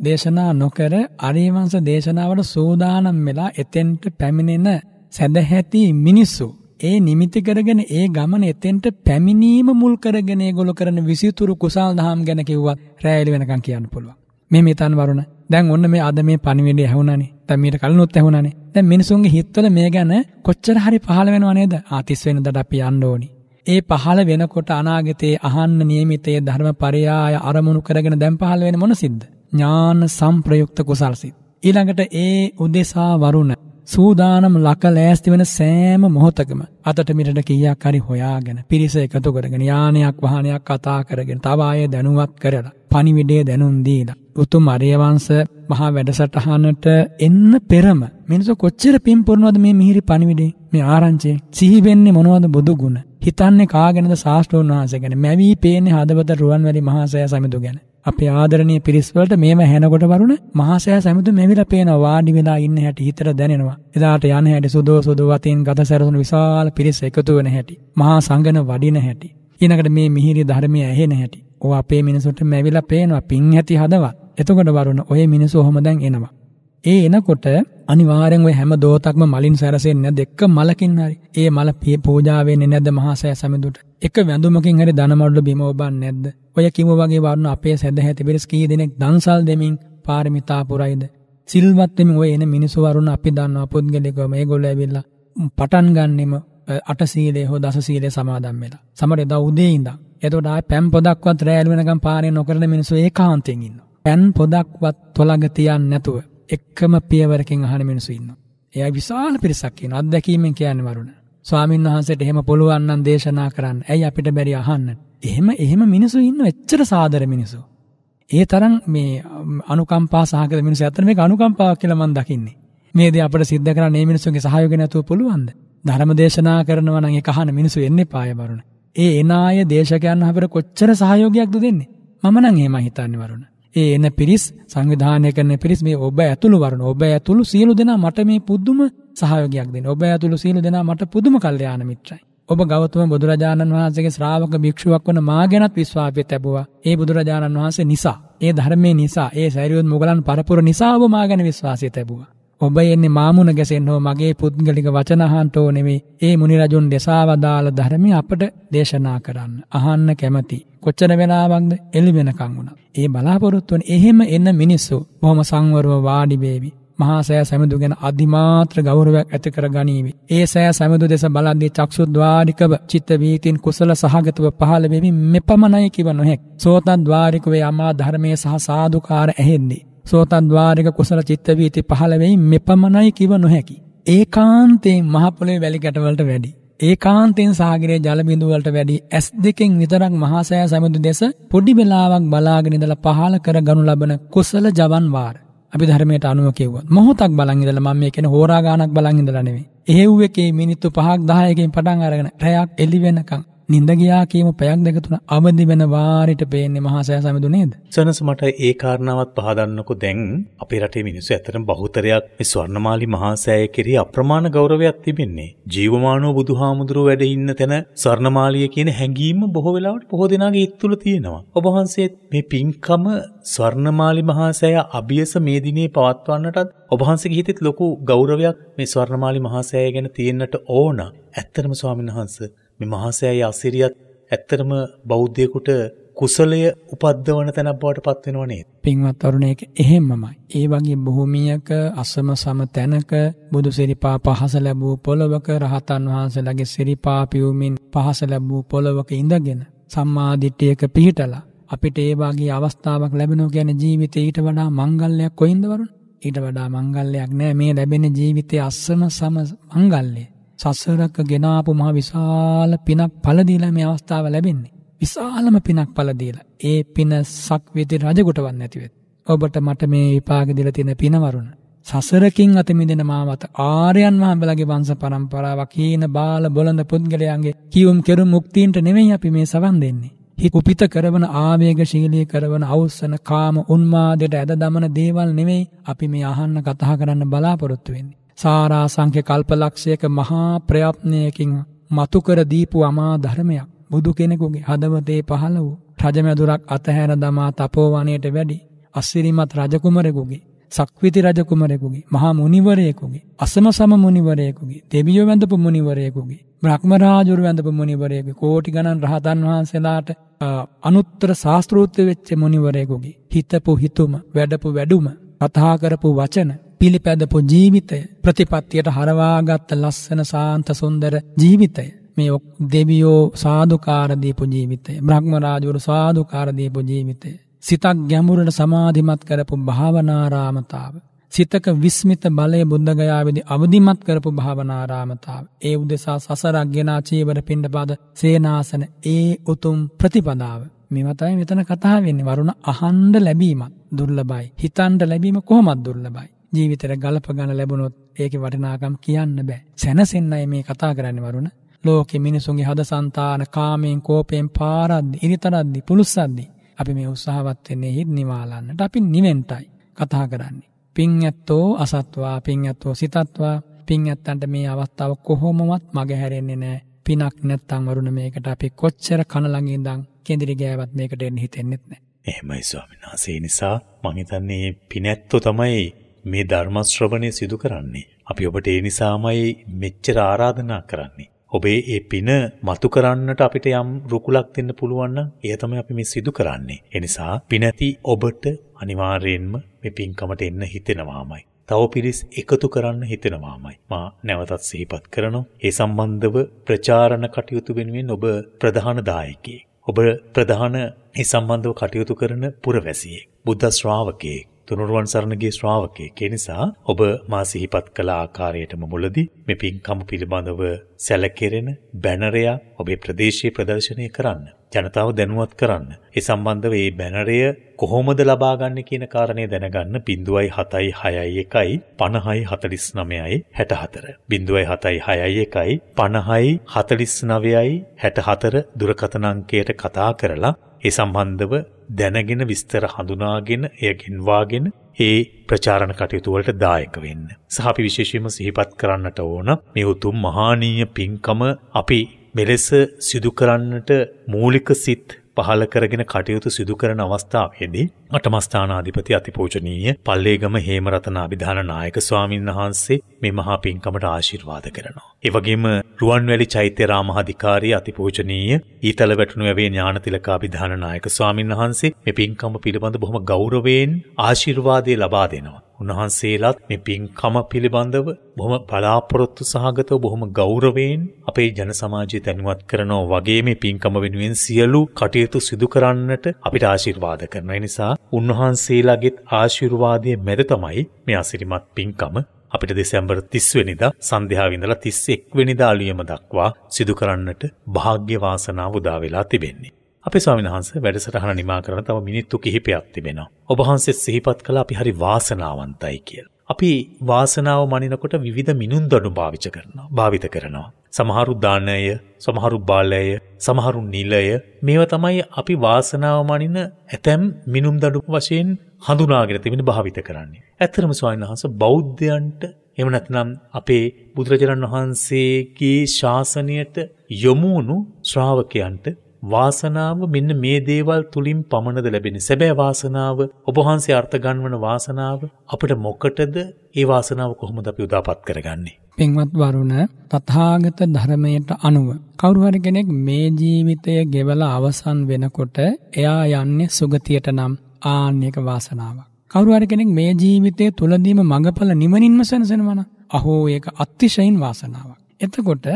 දේශනා නොකර අරියවංශ දේශනාවට සූදානම් වෙලා එතෙන්ට පැමිණෙන සැදැහැති මිනිස්සු ඒ නිමිති කරගෙන ඒ ගමන එතෙන්ට පැමිණීම මුල් කරගෙන ඒගොල්ලෝ කරන විසිතුරු කුසල් දහම් ගැන කිව්වත් රැයලි වෙනකන් කියන්න පුළුවන්. මේ මෙතන වරුණ. දැන් ඔන්න මේ අද මේ පණිවිඩය ඇහුණානේ. දැන් මීට කලිනුත් ඇහුණානේ. දැන් මිනිසුන්ගේ හිතවල මේ ගැන කොච්චර හරි පහළ වෙනව නේද? ආතිස් වෙනදට අපි යන්න ඕනි. ඒ පහළ වෙනකොට අනාගතයේ අහන්න નિયમિતයේ ධර්ම පරයාය අරමුණු කරගෙන දැන් පහළ වෙන මොන සිද්ද? ඥාන සංප්‍රයුක්ත කුසල් සිත්. ඊළඟට ඒ උදෙසා වරුණ සූදානම් ලක ලෑස්ති වෙන සෑම මොහොතකම අතට මිරට කීයක් හරි හොයාගෙන පිරිස එකතු කරගෙන යානයක් වාහනයක් කතා කරගෙන තව ආයේ දැනුවත් කරලා පණිවිඩය දැනුම් දීලා උතුම් අරිය වංශ මහා වැඩසටහනට එන්න පෙරම මිනිස්සු කොච්චර පින් පුරනවද මේ මිහිරි පණිවිඩේ මේ ආරංචියේ සිහි වෙන්නේ මොනවද බුදු ගුණ හිතන්නේ කාගෙනද ශාස්ත්‍රෝන් වහන්සේ ගැන මැවි පේන්නේ හදවත රුවන්වැලි මහා සෑය සමිඳු ගැන අපේ ආදරණීය පිරිස් වලට මේව හැනකොට වරුණ මහසෑ සැමතුම මෙවිලා පේනවා වාඩි වෙලා ඉන්න හැටි හිතට දැනෙනවා. එදාට යන හැටි සුදෝ සුදු වතින් ගත සැරසුණු විශාල පිරිස එකතු වෙන හැටි. මහා සංගන වඩින හැටි. ඊනකට මේ මිහිරි ධර්මය ඇහෙන හැටි. ඕ අපේ මිනිසුන්ට මෙවිලා පේනවා පිං ඇති හදවත්. එතකොට වරුණ ඔය මිනිස්සු ඔහොම දැන් එනවා. ඒ එනකොට අනිවාරෙන් හැම දෝතක්ම මලින් සැරසෙන් නැ දෙක්ක මලකින් හරි ඒ මල පිය පූජාවෙන්නේ නැද මහසෑ සමඳුට එක වැඳුමකින් හරි දනමඩ්ඩු බිම ඔබන් නැද්ද ඔය කිම වගේ වරුණ අපේ සැද හැති පිරිස් කී දෙනෙක් දන්සල් දෙමින් පාරමිතා පුරයිද සිල්වත්තම ඔය එන මිනිසුවරුණ අපි දන්නවා පුද්ගලිකව මේ ගොල්ල ඇවිල්ලා පටන් ගන්නෙම අටසීලේ හෝ දසීලේ සමාදම් වෙලා. සමහර දා උදේ ඉඳන්. එතකොට ආයි පැන් පොදක්වත් රැල් වෙනකම් පාරේ නොකරන මිනිස්සු ඒකාන්තයෙන් ඉන්නවා. පැන් පොදක්වත් තොලඟ තියන්නේ නැතුව එක්කම පියවරකින් අහන මිනිස්සු ඉන්නවා. එයා විශාල පිරිසක් ඉන්නවා. අත්දැකීමෙන් කියන්නේ වරුණ. ස්වාමීන් වහන්සේට එහෙම පුළුවන් නම් දේශනා කරන්න. ඇයි අපිට බැරි අහන්න? එහෙම එහෙම මිනිස්සු ඉන්නවා. එච්චර සාදර මිනිස්සු. ඒ තරම් මේ අනුකම්පා සහගත මිනිස්සු. අතන මේක අනුකම්පාවක් කියලා මම දකින්නේ. මේ දේ අපිට සිද්ධ කරන්න මේ මිනිස්සුන්ගේ සහයෝගය නැතුව පුළුවන්ද? ධර්ම දේශනා කරනවා නම් ඒක අහන මිනිස්සු එන්නේ පාය වරුණ. ඒ එන අය දේශකයන් අපිට කොච්චර සහයෝගයක්ද දෙන්නේ? මම නම් එහෙම හිතන්නේ වරුණ. ඒ එන පිරිස් සංවිධානය කරන පිරිස් මේ ඔබ ඇතුළු වරණ ඔබ ඇතුළු සියලු දෙනා මට මේ පුදුම සහයෝගයක් දෙන්න. ඔබ ඇතුළු සියලු දෙනා මට පුදුම කල්යාණ මිත්‍රයි. ඔබ ගෞතම බුදුරජාණන් වහන්සේගේ ශ්‍රාවක භික්ෂුවක් වන මා ගැනත් විශ්වාසය ලැබුවා. ඒ බුදුරජාණන් වහන්සේ නිසා, ඒ ධර්මයේ නිසා, ඒ සෛරියොත් මුගලන් පරපුර නිසා ඔබ මා ගැන විශ්වාසය ලැබුවා. ඔබ එන්නේ මාමුණ ගැසෙන් හෝ මගේ පුද්ගලික වචනහන්ටෝ නෙමේ ඒ මුනිරජුන් දෙසාවදාළ ධරමි අපට දේශනා කරන්න අහන්න කැමති. කොච්චර වෙලාවක්ද එළි වෙනකං වුණා. ඒ බලාපොරොත්තුවන් එහෙම එන්න මිනිස්සු බොහොම සංවරුව වාඩිබේවි. මහා සෑ සැමදු ගැන අධිමාත්‍ර ගෞරවයක් ඇති කර ගනීවි. ඒ සෑ සැමදු දෙස බලද්දී චක්ෂුද්වාරිකව චිත්ත වීතින් කුසල සහගතව පහළ වෙමින් මෙපමණයි කිව නොහැක්. සෝතද්වාරිකවේ අමා ධර්මයේ සහ සාදුකාර ඇහෙන්නේ. සෝතද්වාරික කුසල චිත්ත වීති 15 වෙයි මෙපමණයි කිව නොහැකි. ඒකාන්තයෙන් මහ පොළවේ වැලි ගැටවලට වැඩි. ඒකාන්තයෙන් සාගරයේ ජල බිඳුව වලට වැඩි S දෙකෙන් විතරක් මහා සෑය සමුද්‍ර දෙස පොඩි වෙලාවක් බලාගෙන ඉඳලා පහළ කරගනු ලබන කුසල ජවන් වාර. අපි ධර්මයට අනුව කියවුවා. මොහොතක් බලන් ඉඳලා මම මේ කියන හෝරා ගානක් බලන් ඉඳලා නෙවෙයි. එහෙව් එකේ මිනිත්තු 5ක් 10කින් පටන් අරගෙන රැයක් එළි වෙනකන් නිඳ ගියා කියමු පැයක් දෙක තුන අවදි වෙන වාරෙට පේන්නේ මහා සෑ සමිඳු නේද? සනස මට ඒ කාරණාවත් පහදන්නකෝ දැන් අපේ රටේ මිනිස්සු ඇත්තටම බහුතරයක් මේ ස්වර්ණමාලි මහා සෑය කෙරෙහි අප්‍රමාණ ගෞරවයක් තිබෙන්නේ. ජීවමානව බුදුහාමුදුරුව වැඩ ඉන්න තැන ස්වර්ණමාලිය කියන හැඟීම බොහෝ වෙලාවට බොහෝ දෙනාගේ හිත තුළ තියෙනවා. ඔබ වහන්සේ මේ පින්කම ස්වර්ණමාලි මහා සෑය අභියස මේ දිනේ පවත්වන්නටත් ඔබහන්සගේ හිතෙත් ලොකු ගෞරවයක් මේ ස්වර්ණමාලි මහා සෑය ගැන තියෙන්නට ඕන. ඇත්තටම ස්වාමීන් වහන්සේ මේ මහසෑය අසිරියත් ඇත්තරම බෞද්ධයකුට කුසලය උපද්දවන තැනක් බවට පත් වෙනව නේද? පින්වත් අරුණේක එහෙමමයි. ඒ වගේ භූමියක අසම සම තැනක බුදු සිරිපා පහස ලැබූ පොළවක රහතන් වහන්සේලාගේ සිරිපා පියුමින් පහස ලැබූ පොළවක ඉඳගෙන සම්මා දිට්ඨියක පිහිටලා අපිට ඒ වගේ අවස්ථාවක් ලැබෙනවා කියන්නේ ජීවිතේ ඊට වඩා මංගල්‍යයක් කොයින්ද වරුණ? ඊට වඩා මංගල්‍යයක් නෑ මේ ලැබෙන ජීවිතයේ අසම සම මංගල්‍යය. සසරක ගෙනාපු මහ විශාල පිනක් පල දීලා මේ අවස්ථාව ලැබෙන්නේ. විශාලම පිනක් පල දීලා. ඒ පින සක්විති රජගොටවන් නැතිවෙත්. ඔබට මට මේ විපාක දීලා තියෙන පිනවරුණ. සසරකින් අත මිදෙන මාවත ආර්යයන් වහන්සේලාගේ වංශ පරම්පරාවක් හීන බාල බොළඳ පුද්ගලයන්ගේ කියුම් කෙරුම් මුක්තියන්ට නෙමෙයි අපි මේ සවන් දෙන්නේ. හිත කුපිත කරවන ආවේගශීලී කරවන අවසන කාම උන්මාදයට ඇද දමන දේවල් නෙමෙයි අපි මේ අහන්න කතා කරන්න බලාපොරොත්තු වෙන්නේ. සාරා සංඛ්‍ය කල්පලක්ෂයක මහා ප්‍රයත්නයකින් මතුකර දීපු අමා ධර්මයක් බුදු කෙනෙකුගේ හදවතේ පහළ වූ රජමැදුරක් අතහැර දමා තපෝවනයට වැඩි අස්සිරිමත් රජකුමරෙකුගේ සක්විති රජකුමරෙකුගේ මහා මුනිවරයෙකුගේ අසම සම මුනිවරයෙකුගේ දෙවියෝ වැඳපු මුනිවරයෙකුගේ බ්‍රහ්මරාජුරු වැඳපු මුනිවරයෙකුගේ කෝටි ගණන් රහතන් වහන්සේලාට අනුත්තර ශාස්ත්‍රෘත්‍ය වෙච්ච මුනිවරයෙකුගේ හිතපු හිතුම වැඩපු වැඩුම කතා කරපු වචන පිළිපැදපු ජීවිතය ප්‍රතිපත්තියට හරවාගත්ත ලස්සන සාන්ත සුන්දර ජීවිතය මේ දෙවියෝ සාධකාරදීපු ජීවිතය බ්‍රහ්මරාජවරු සාධකාරදීපු ජීවිතය සිතක් ගැඹුරට සමාධිමත් කරපු භාවනාරාමතාව සිතක විස්මිත බලය බුද්ධගයාවිදි අවධිමත් කරපු භාවනාරාමතාව. ඒ උදෙසා සසරක් ගෙනා චීවර පිණ්ඩපාද සේනාසන ඒ උතුම් ප්‍රතිපදාව. මෙවතයි මෙතන කතා වෙන්නේ වරුණ අහන්ඩ ලැබීමත් දුර්ලබයි. හිතන්ඩ ලැබීම කොහොමත් දුර්ලබයි. ජීවිතයට ගලප ගන්න ලැබුණොත් ඒකේ වටිනාකම් කියන්න බෑ. සැනසෙන්නයි මේ කතා කරන්නේ වරුණ. ලෝකෙ මිනිසුන්ගේ හද సంతාන කාමයෙන් කෝපයෙන් පාරද්දි ඉරිතරද්දි පුලුස්සද්දි අපි මේ උත්සාහවත් වෙන්නේ හිත් නිවාලන්නට අපි නිවෙන්ටයි කතා කරන්නේ. පින් ඇත්තෝ අසත්වා පින් ඇත්තෝ සිතත්වා පින් ඇත්තන්ට මේ අවස්ථාව කොහොමවත් මගහැරෙන්නේ නැහැ. පිනක් නැත්තම් වරුණ මේකට අපි කොච්චර කන ළඟ ඉඳන් කේන්දරි ගෑවත් මේකට එන්න හිතෙන්නෙත් නැහැ. එහෙමයි ස්වාමීන් වහන්සේ නිසා මම හිතන්නේ පිනැත්තෝ තමයි මේ ධර්ම ශ්‍රවණය සිදු කරන්නේ. අපි ඔබට ඒ නිසාමයි මෙච්චර ආරාධනා කරන්නේ. ඔබේ ඒ පින මතු කරන්නට අපිට යම් රුකුලක් දෙන්න පුළුවන් නම් එය තමයි අපි මේ සිදු කරන්නේ. ඒ නිසා පිනැති ඔබට අනිවාර්යයෙන්ම මේ පින්කමට එන්න හිතෙනවාමයි. තව පිරිස් එකතු කරන්න හිතෙනවාමයි. මා නැවතත් සිහිපත් කරනවා. ඒ සම්බන්ධව ප්‍රචාරණ කටයුතු වෙනුවෙන් ඔබ ප්‍රධාන දායකයෙක්. ඔබ ප්‍රධාන ඒ සම්බන්ධව කටයුතු කරන පුරවැසියෙක්. බුද්ධ ශ්‍රාවකයෙක්. තුනුරුවන් සරණගේ ශ්‍රාවකයෙක්. ඒ නිසා ඔබ මා සිහිපත් කළ ආකාරයටම මුලදී මේ පින්කම පිළිබඳව සැලකෙරෙන බැනරයා ඔබේ ප්‍රදේශයේ ප්‍රදර්ශනය කරන්න. ජනතාව දැනුවත් කරන්න. ඒ සම්බන්ධව මේ බැනරය කොහොමද ලබාගන්නේ කියන කාරණය දැනගන්න 0.761 50 49 64 0.761 50 49 64 දුරකථන අංකයට කතා කරලා ඒ සම්බන්ධව දැනගෙන විස්තර හඳුනාගෙන එය ගෙන්වාගෙන ඒ ප්‍රචාරණ කටයුතු වලට දායක වෙන්න. සහ අපි විශේෂයෙන්ම සිහිපත් කරන්නට ඕන මේ උතුම් මහානීය පින්කම අපි මෙලෙස සිදු කරන්නට මූලික සිත් පහළ කරගෙන කටයුතු සිදු කරන අවස්ථාවේදී අටමස්ථානාධිපති අතිපූජනීය පල්ලේගම හේමරතන අභිධාන නායක ස්වාමින් වහන්සේ මේ මහා පින්කමට ආශිර්වාද කරනවා. ඒ වගේම රුවන්වැලි චෛත්‍ය රාමාධිකාරී අතිපූජනීය ඊතල වැටුණු වැවේ ඥානතිලක අභිධාන නායක ස්වාමින් වහන්සේ මේ පින්කම පිළිබඳ බොහොම ගෞරවයෙන් ආශිර්වාදය ලබා දෙනවා. උන්වහන්සේලාත් මේ පින්කම පිළිබඳව බොහොම බලාපොරොත්තු සහගතව බොහොම ගෞරවයෙන් අපේ ජන සමාජය දැනුවත් කරනවා වගේ මේ පින්කම වෙනුවෙන් සියලු කටයුතු සිදු කරන්නට අපිට ආශිර්වාද කරනවා. ඒ නිසා උන්වහන්සේලාගෙත් ආශිර්වාදයේ මැද තමයි මේ අසිරිමත් පින්කම අපිට දෙසැම්බර් 30 වෙනිදා සන්ධ්‍යාව ඉඳලා 31 වෙනිදා අලුයම දක්වා සිදු කරන්නට වාග්ය වාසනාව උදා වෙලා තිබෙන්නේ. අපේ ස්වාමීන් වහන්සේ වැඩසටහන නිමා කරන තව මිනිත්තු කිහිපයක් තිබෙනවා. ඔබ වහන්සේ සිහිපත් කළ අපි හරි වාසනාවන්තයි කියලා. අපි වාසනාව මනිනකොට විවිධ මිනුම් දඩු භාවිත කරනවා. භාවිත කරනවා. සමහරු දානය, සමහරු බාලය, සමහරු නිලය මේවා තමයි අපි වාසනාව මනින ඇතැම් මිනුම් දඩු වශයෙන් හඳුනාගෙන තිබෙන භාවිත කරන්නේ. ඇත්තරම ස්වාමීන් වහන්සේ බෞද්ධයන්ට එහෙම නැත්නම් අපේ බුදුරජාණන් වහන්සේගේ ශාසනයට යොමු වුණු ශ්‍රාවකයන්ට වාසනාව මෙන්න මේ දේවල් තුලින් පමණද ලැබෙන්නේ. සැබෑ වාසනාව ඔබ වහන්සේ අර්ථ ගන්වන වාසනාව අපිට මොකටද? ඒ වාසනාව කොහොමද අපි උදාපත් කරගන්නේ? පින්වත් වරුණ තථාගත ධර්මයට අනුව කවුරු හරි කෙනෙක් මේ ජීවිතය ගෙවලා අවසන් වෙනකොට එයා යන්නේ සුගතියට නම් ආන්නේක වාසනාවක්. කවුරු හරි කෙනෙක් මේ ජීවිතය තුලදීම මඟඵල නිවනින්ම සැනසෙනවා නම් අහෝ ඒක අතිශයින් වාසනාවක්. එතකොට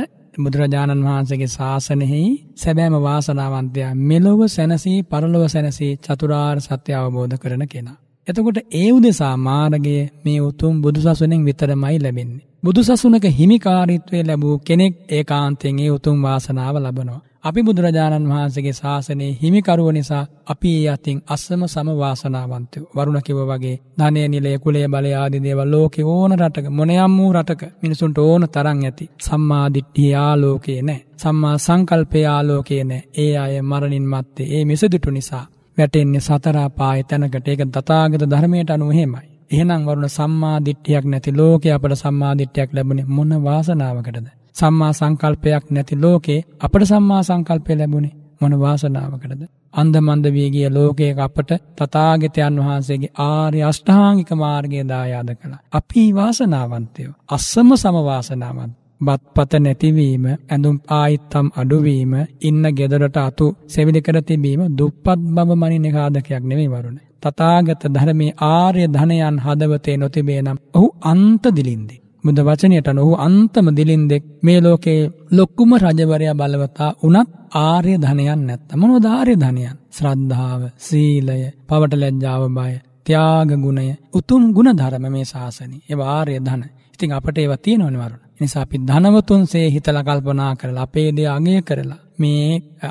බුදුරජාණන් වහන්සේගේ ශාසනයෙහි සැබෑම වාසනාවන්තයා මෙලොව සැනසී පරලොව සැනසී චතුරාර්ය සත්‍ය අවබෝධ කරන කෙනා. එතකොට ඒ උදෙසා මාර්ගය මේ උතුම් බුදුසසුනෙන් විතරමයි ලැබෙන්නේ. බුදුසසුනක හිමිකාරීත්වය ලැබූ කෙනෙක් ඒකාන්තයෙන් ඒ උතුම් වාසනාව ලබනවා. අපි බුදුරජාණන් වහන්සේගේ ශාසනයේ හිමිකරුව නිසා අපි ඒ අතින් අස්සම සම වාසනාවන්තය. වරුණ කිව්ව වගේ ධනය නිලය කුලය බලය ආදී දේවල් ලෝකේ ඕන රටක මොනියම් වූ රටක මිනිසුන්ට ඕන තරම් ඇති. සම්මා දිට්ඨිය ආලෝකේ නැහැ. සම්මා සංකල්පය ආලෝකේ නැහැ. ඒ අය මරණින් මත්තේ ඒ මිසදුටු නිසා වැටෙන්නේ සතර පාය තැනකට. ඒක තථාගත ධර්මයට අනුව එහෙමයි. එහෙනම් වරුණ සම්මා දිට්ඨියක් නැති ලෝකේ අපට සම්මා දිට්ඨියක් ලැබුණේ මොන වාසනාවකටද? සම්මා සංකල්පයක් නැති ලෝකේ අපට සම්මා සංකල්පය ලැබුණේ මොන වාසනාවකටද අන්දමන්ද වී ගිය ලෝකයක අපට තථාගතයන් වහන්සේගේ ආර්ය අෂ්ටාංගික මාර්ගය දායාද කළා. අපි වාසනාවන්තයෝ අස්සම සම වාසනාවන්. බත්පත නැතිවීම, ඇඳුම් ආයිත්තම් අඩුවීම, ඉන්න ගෙදරට අතු සෙවිලි කර තිබීම දුප්පත් බව මනින කාදකයක් නෙමෙයි වරුනේ. තථාගත ධර්මයේ ආර්ය ධනයන් හදවතේ නොතිබේ නම් ඔහු අන්ත දිලින්දේ. බුද්ධ වචනයට නොහු අන්තම දිලින්දෙක් මේ ලෝකේ ලොක්කුම රජවරයා බලවතා උනත් ආර්ය ධනයන් නැත්ත. මොනවද ආර්ය ධනයන්? ශ්‍රද්ධාව, සීලය, පවට ලැජ්ජාව බය, ත්‍යාග ගුණය, උතුම් ගුණ ධර්ම මේ ශාසනේ. ඒවා ආර්ය ධන. ඉතින් අපට ඒවා තියෙනවනේ වරුණ. නිසා අපි ධනවතුන්සේ හිතලා කල්පනා කරලා අපේ දේ අගය කරලා මේ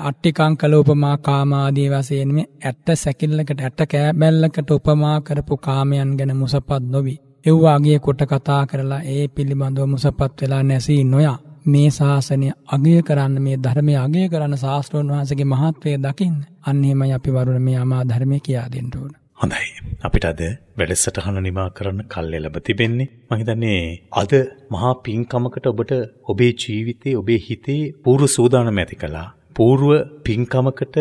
අට්ටිකං කළ උපමා කාමාදී වශයෙන් මේ ඇත්ත සැකිල්ලකට ඇත්ත කෑබැල්ලකට උපමා කරපු කාමයන් ගැන මුසපත් නොවි එව්වාගේ කොට කතා කරලා ඒ පිළිබඳව මුසපත් වෙලා නැසී නොයා මේ ශාසනය අගය කරන්න මේ ධර්මය අගය කරන්න ශාස්ත්‍රෝන් වහන්සගේ මහත්වය දකින්න අන්නෙමයි අපි වරුණ මේ අමා ධර්මය කියා දෙන්න ඕන. හොඳයි. අපිට අද වැඩසටහන නිමා කරන්න කල්ය ලැබ තිබෙන්නේ. මම හිතන්නේ අද මහා පින්කමකට ඔබට ඔබේ ජීවිතේ ඔබේ හිතේ පූර්ව සූදානම ඇති කළා. පූර්ව පින්කමකට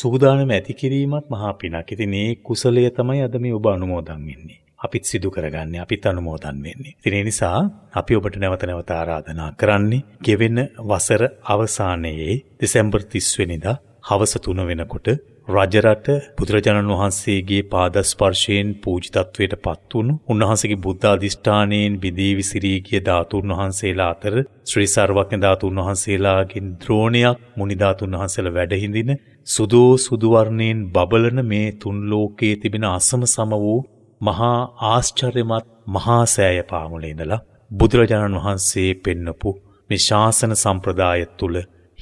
සූදානම ඇති කිරීමත් මහා පිනක්. ඉතින් මේ කුසලය තමයි අද මේ ඔබ අනුමෝදන් වෙන්නේ. අපිත් සිදු කරගන්නේ අපිත් අනුමෝදන් වෙන්නේ. ඉතින් ඒ නිසා අපි ඔබට නැවත නැවත ආරාධනා කරන්නේ ගෙවෙන වසර අවසානයේ දෙසැම්බර් 30 වෙනිදා හවස 3 වෙනකොට රජරට බුදුරජාණන් වහන්සේගේ පාදස්පර්ශයෙන් පූජිතත්වයට පත් වුණු උන්වහන්සේගේ බුද්ධාධිෂ්ඨානයෙන් බිදී විසිරී ගිය ධාතුන් වහන්සේලා අතර ශ්‍රී සර්වඥ ධාතුන් වහන්සේලාගෙන් ද්‍රෝණයක් මුනි ධාතුන් වහන්සේලා වැඩ හිඳින සුදෝ සුදු වර්ණයෙන් බබලන මේ තුන් ලෝකයේ තිබෙන අසම සම වූ මහා ආශ්චර්යමත් මහා සෑය පාමුල ඉඳලා බුදුරජාණන් වහන්සේ පෙන්නපු මේ ශාසන සම්ප්‍රදාය තුල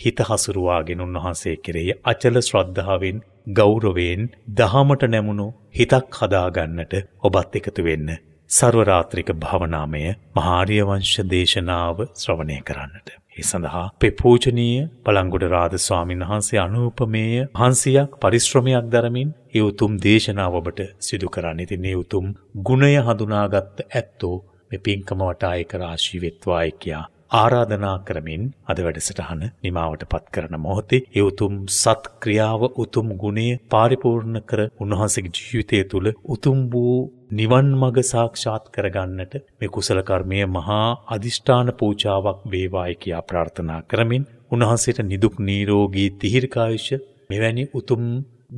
හිත හසුරුවාගෙන උන්වහන්සේ කෙරෙහි අචල ශ්‍රද්ධාවෙන් ගෞරවයෙන් දහමට නැමුණු හිතක් හදාගන්නට ඔබත් එකතු වෙන්න සර්වරාත්‍රික භාවනාමය මහාරිය වංශ දේශනාව ශ්‍රවණය කරන්නට ඒ සඳහා පෙපූජනීය පළංගොඩ රාධ ස්වාමීන් වහන්සේ අනුපමේය හන්සියක් පරිශ්‍රමයක් දරමින් ඒ උතුම් දේශනාව ඔබට සිදු කරන්න. ඉතින් මේ උතුම් ගුණය හඳුනාගත් ඇත්තෝ මේ පින්කම වටා ඒක රාශී වෙත්වායි කියා ආරාධනා කරමින් අද වැඩසටහන නිමාවටපත් කරන මොහොතේ ඒ උතුම් සත් ක්‍රියාව උතුම් ගුණය පරිපූර්ණ කර උන්වහන්සේගේ ජීවිතය තුළ උතුම් වූ නිවන් මඟ සාක්ෂාත් කරගන්නට මේ කුසල කර්මය මහා අදිෂ්ඨාන පූජාවක් වේවායි කියා ප්‍රාර්ථනා කරමින් උන්වහන්සේට නිදුක් නිරෝගී තිහිරකායුෂ මෙවැනි උතුම්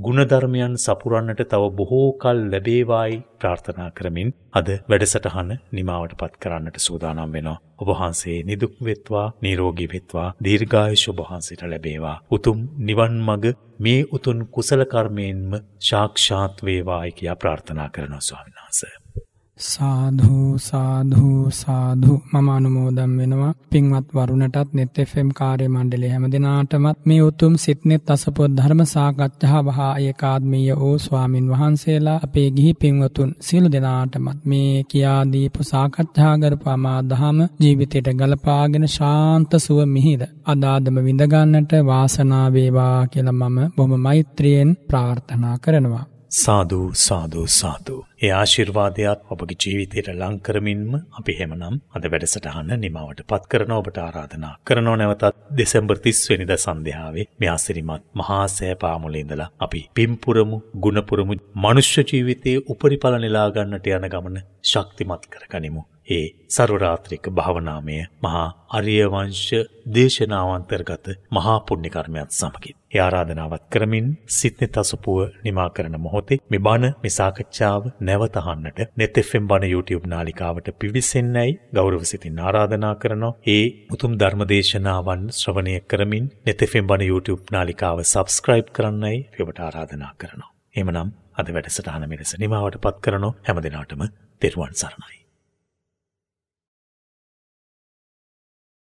ගුණධර්මයන් සපුරන්නට තව බොහෝ කල් ලැබේවායි ප්‍රාර්ථනා කරමින් අද වැඩසටහන නිමාවට පත් කරන්නට සූදානම් වෙනවා. ඔබ වහන්සේ නිදුක් වෙත්වා, නිරෝගී වෙත්වා, දීර්ඝායුෂ ඔබ වහන්සේට ලැබේවා. උතුම් නිවන් මඟ මේ උතුම් කුසල කර්මයෙන්ම සාක්ෂාත් වේවායි කියා ප්‍රාර්ථනා කරනවා ස්වාමීන් වහන්සේ. සාධූ සාධූ සාධු මම අනුමෝදම් වෙනවා පින්වත් වරුණටත් නෙත් FM කාර්ය මණ්ඩලය හැම දිනාටමත් මේ උතුම් සිත්නෙත් අසපොත් ධර්ම සාකච්ඡා වහා ඒකාත්මීය වූ ස්වාමින් වහන්සේලා අපේ ගිහි පින්වතුන් සියලු දෙනාටමත් මේ කියා දීපු සාකච්ඡා කරපු අමාදහම ජීවිතයට ගලපාගෙන ශාන්ත සුව මිහිර අදාදම විඳ ගන්නට වාසනාව වේවා කියලා මම බොහොම මෛත්‍රියෙන් ප්‍රාර්ථනා කරනවා සාදු සාදු සාදු. ඒ ආශිර්වාදයත් ඔබගේ ජීවිතයට ලං කරමින්ම අපි හැමනම් අද වැඩසටහන නිමවට පත් කරන ඔබට ආරාධනා කරනෝ නැවතත් දෙසැම්බර් 30 වෙනිදා සන්ධ්‍යාවේ මේ ආසිරිමත් මහා සෑපාමුලේ ඉඳලා අපි පිම්පුරමු, ගුණපුරමු, මනුෂ්‍ය ජීවිතයේ උපරිඵල නෙලා ගන්නට යන ගමන ශක්තිමත් කරගනිමු. ඒ සරුරාත්‍රික භාවනාමය මහා අරියවංශ දේශනාවන්තර්ගත මහා පුණ්‍ය කර්මයක් සමගින්. ඒ ආරාධනාවත් කරමින් සිත්නෙත අසුපුව නිමා කරන මොහොතේ මේ බණ මේ සාකච්ඡාව නැවත අහන්නට net fm බණ YouTube නාලිකාවට පිවිසෙන්නයි ගෞරව සිතින් ආරාධනා කරනවා. ඒ උතුම් ධර්ම දේශනාවන් ශ්‍රවණය කරමින් net fm බණ YouTube නාලිකාව subscribe කරන්නයි ඔබට ආරාධනා කරනවා. එhmenan අද වැඩසටහන මෙලෙස නිමවටපත් කරනෝ හැම දිනාටම තෙරුවන් සරණයි.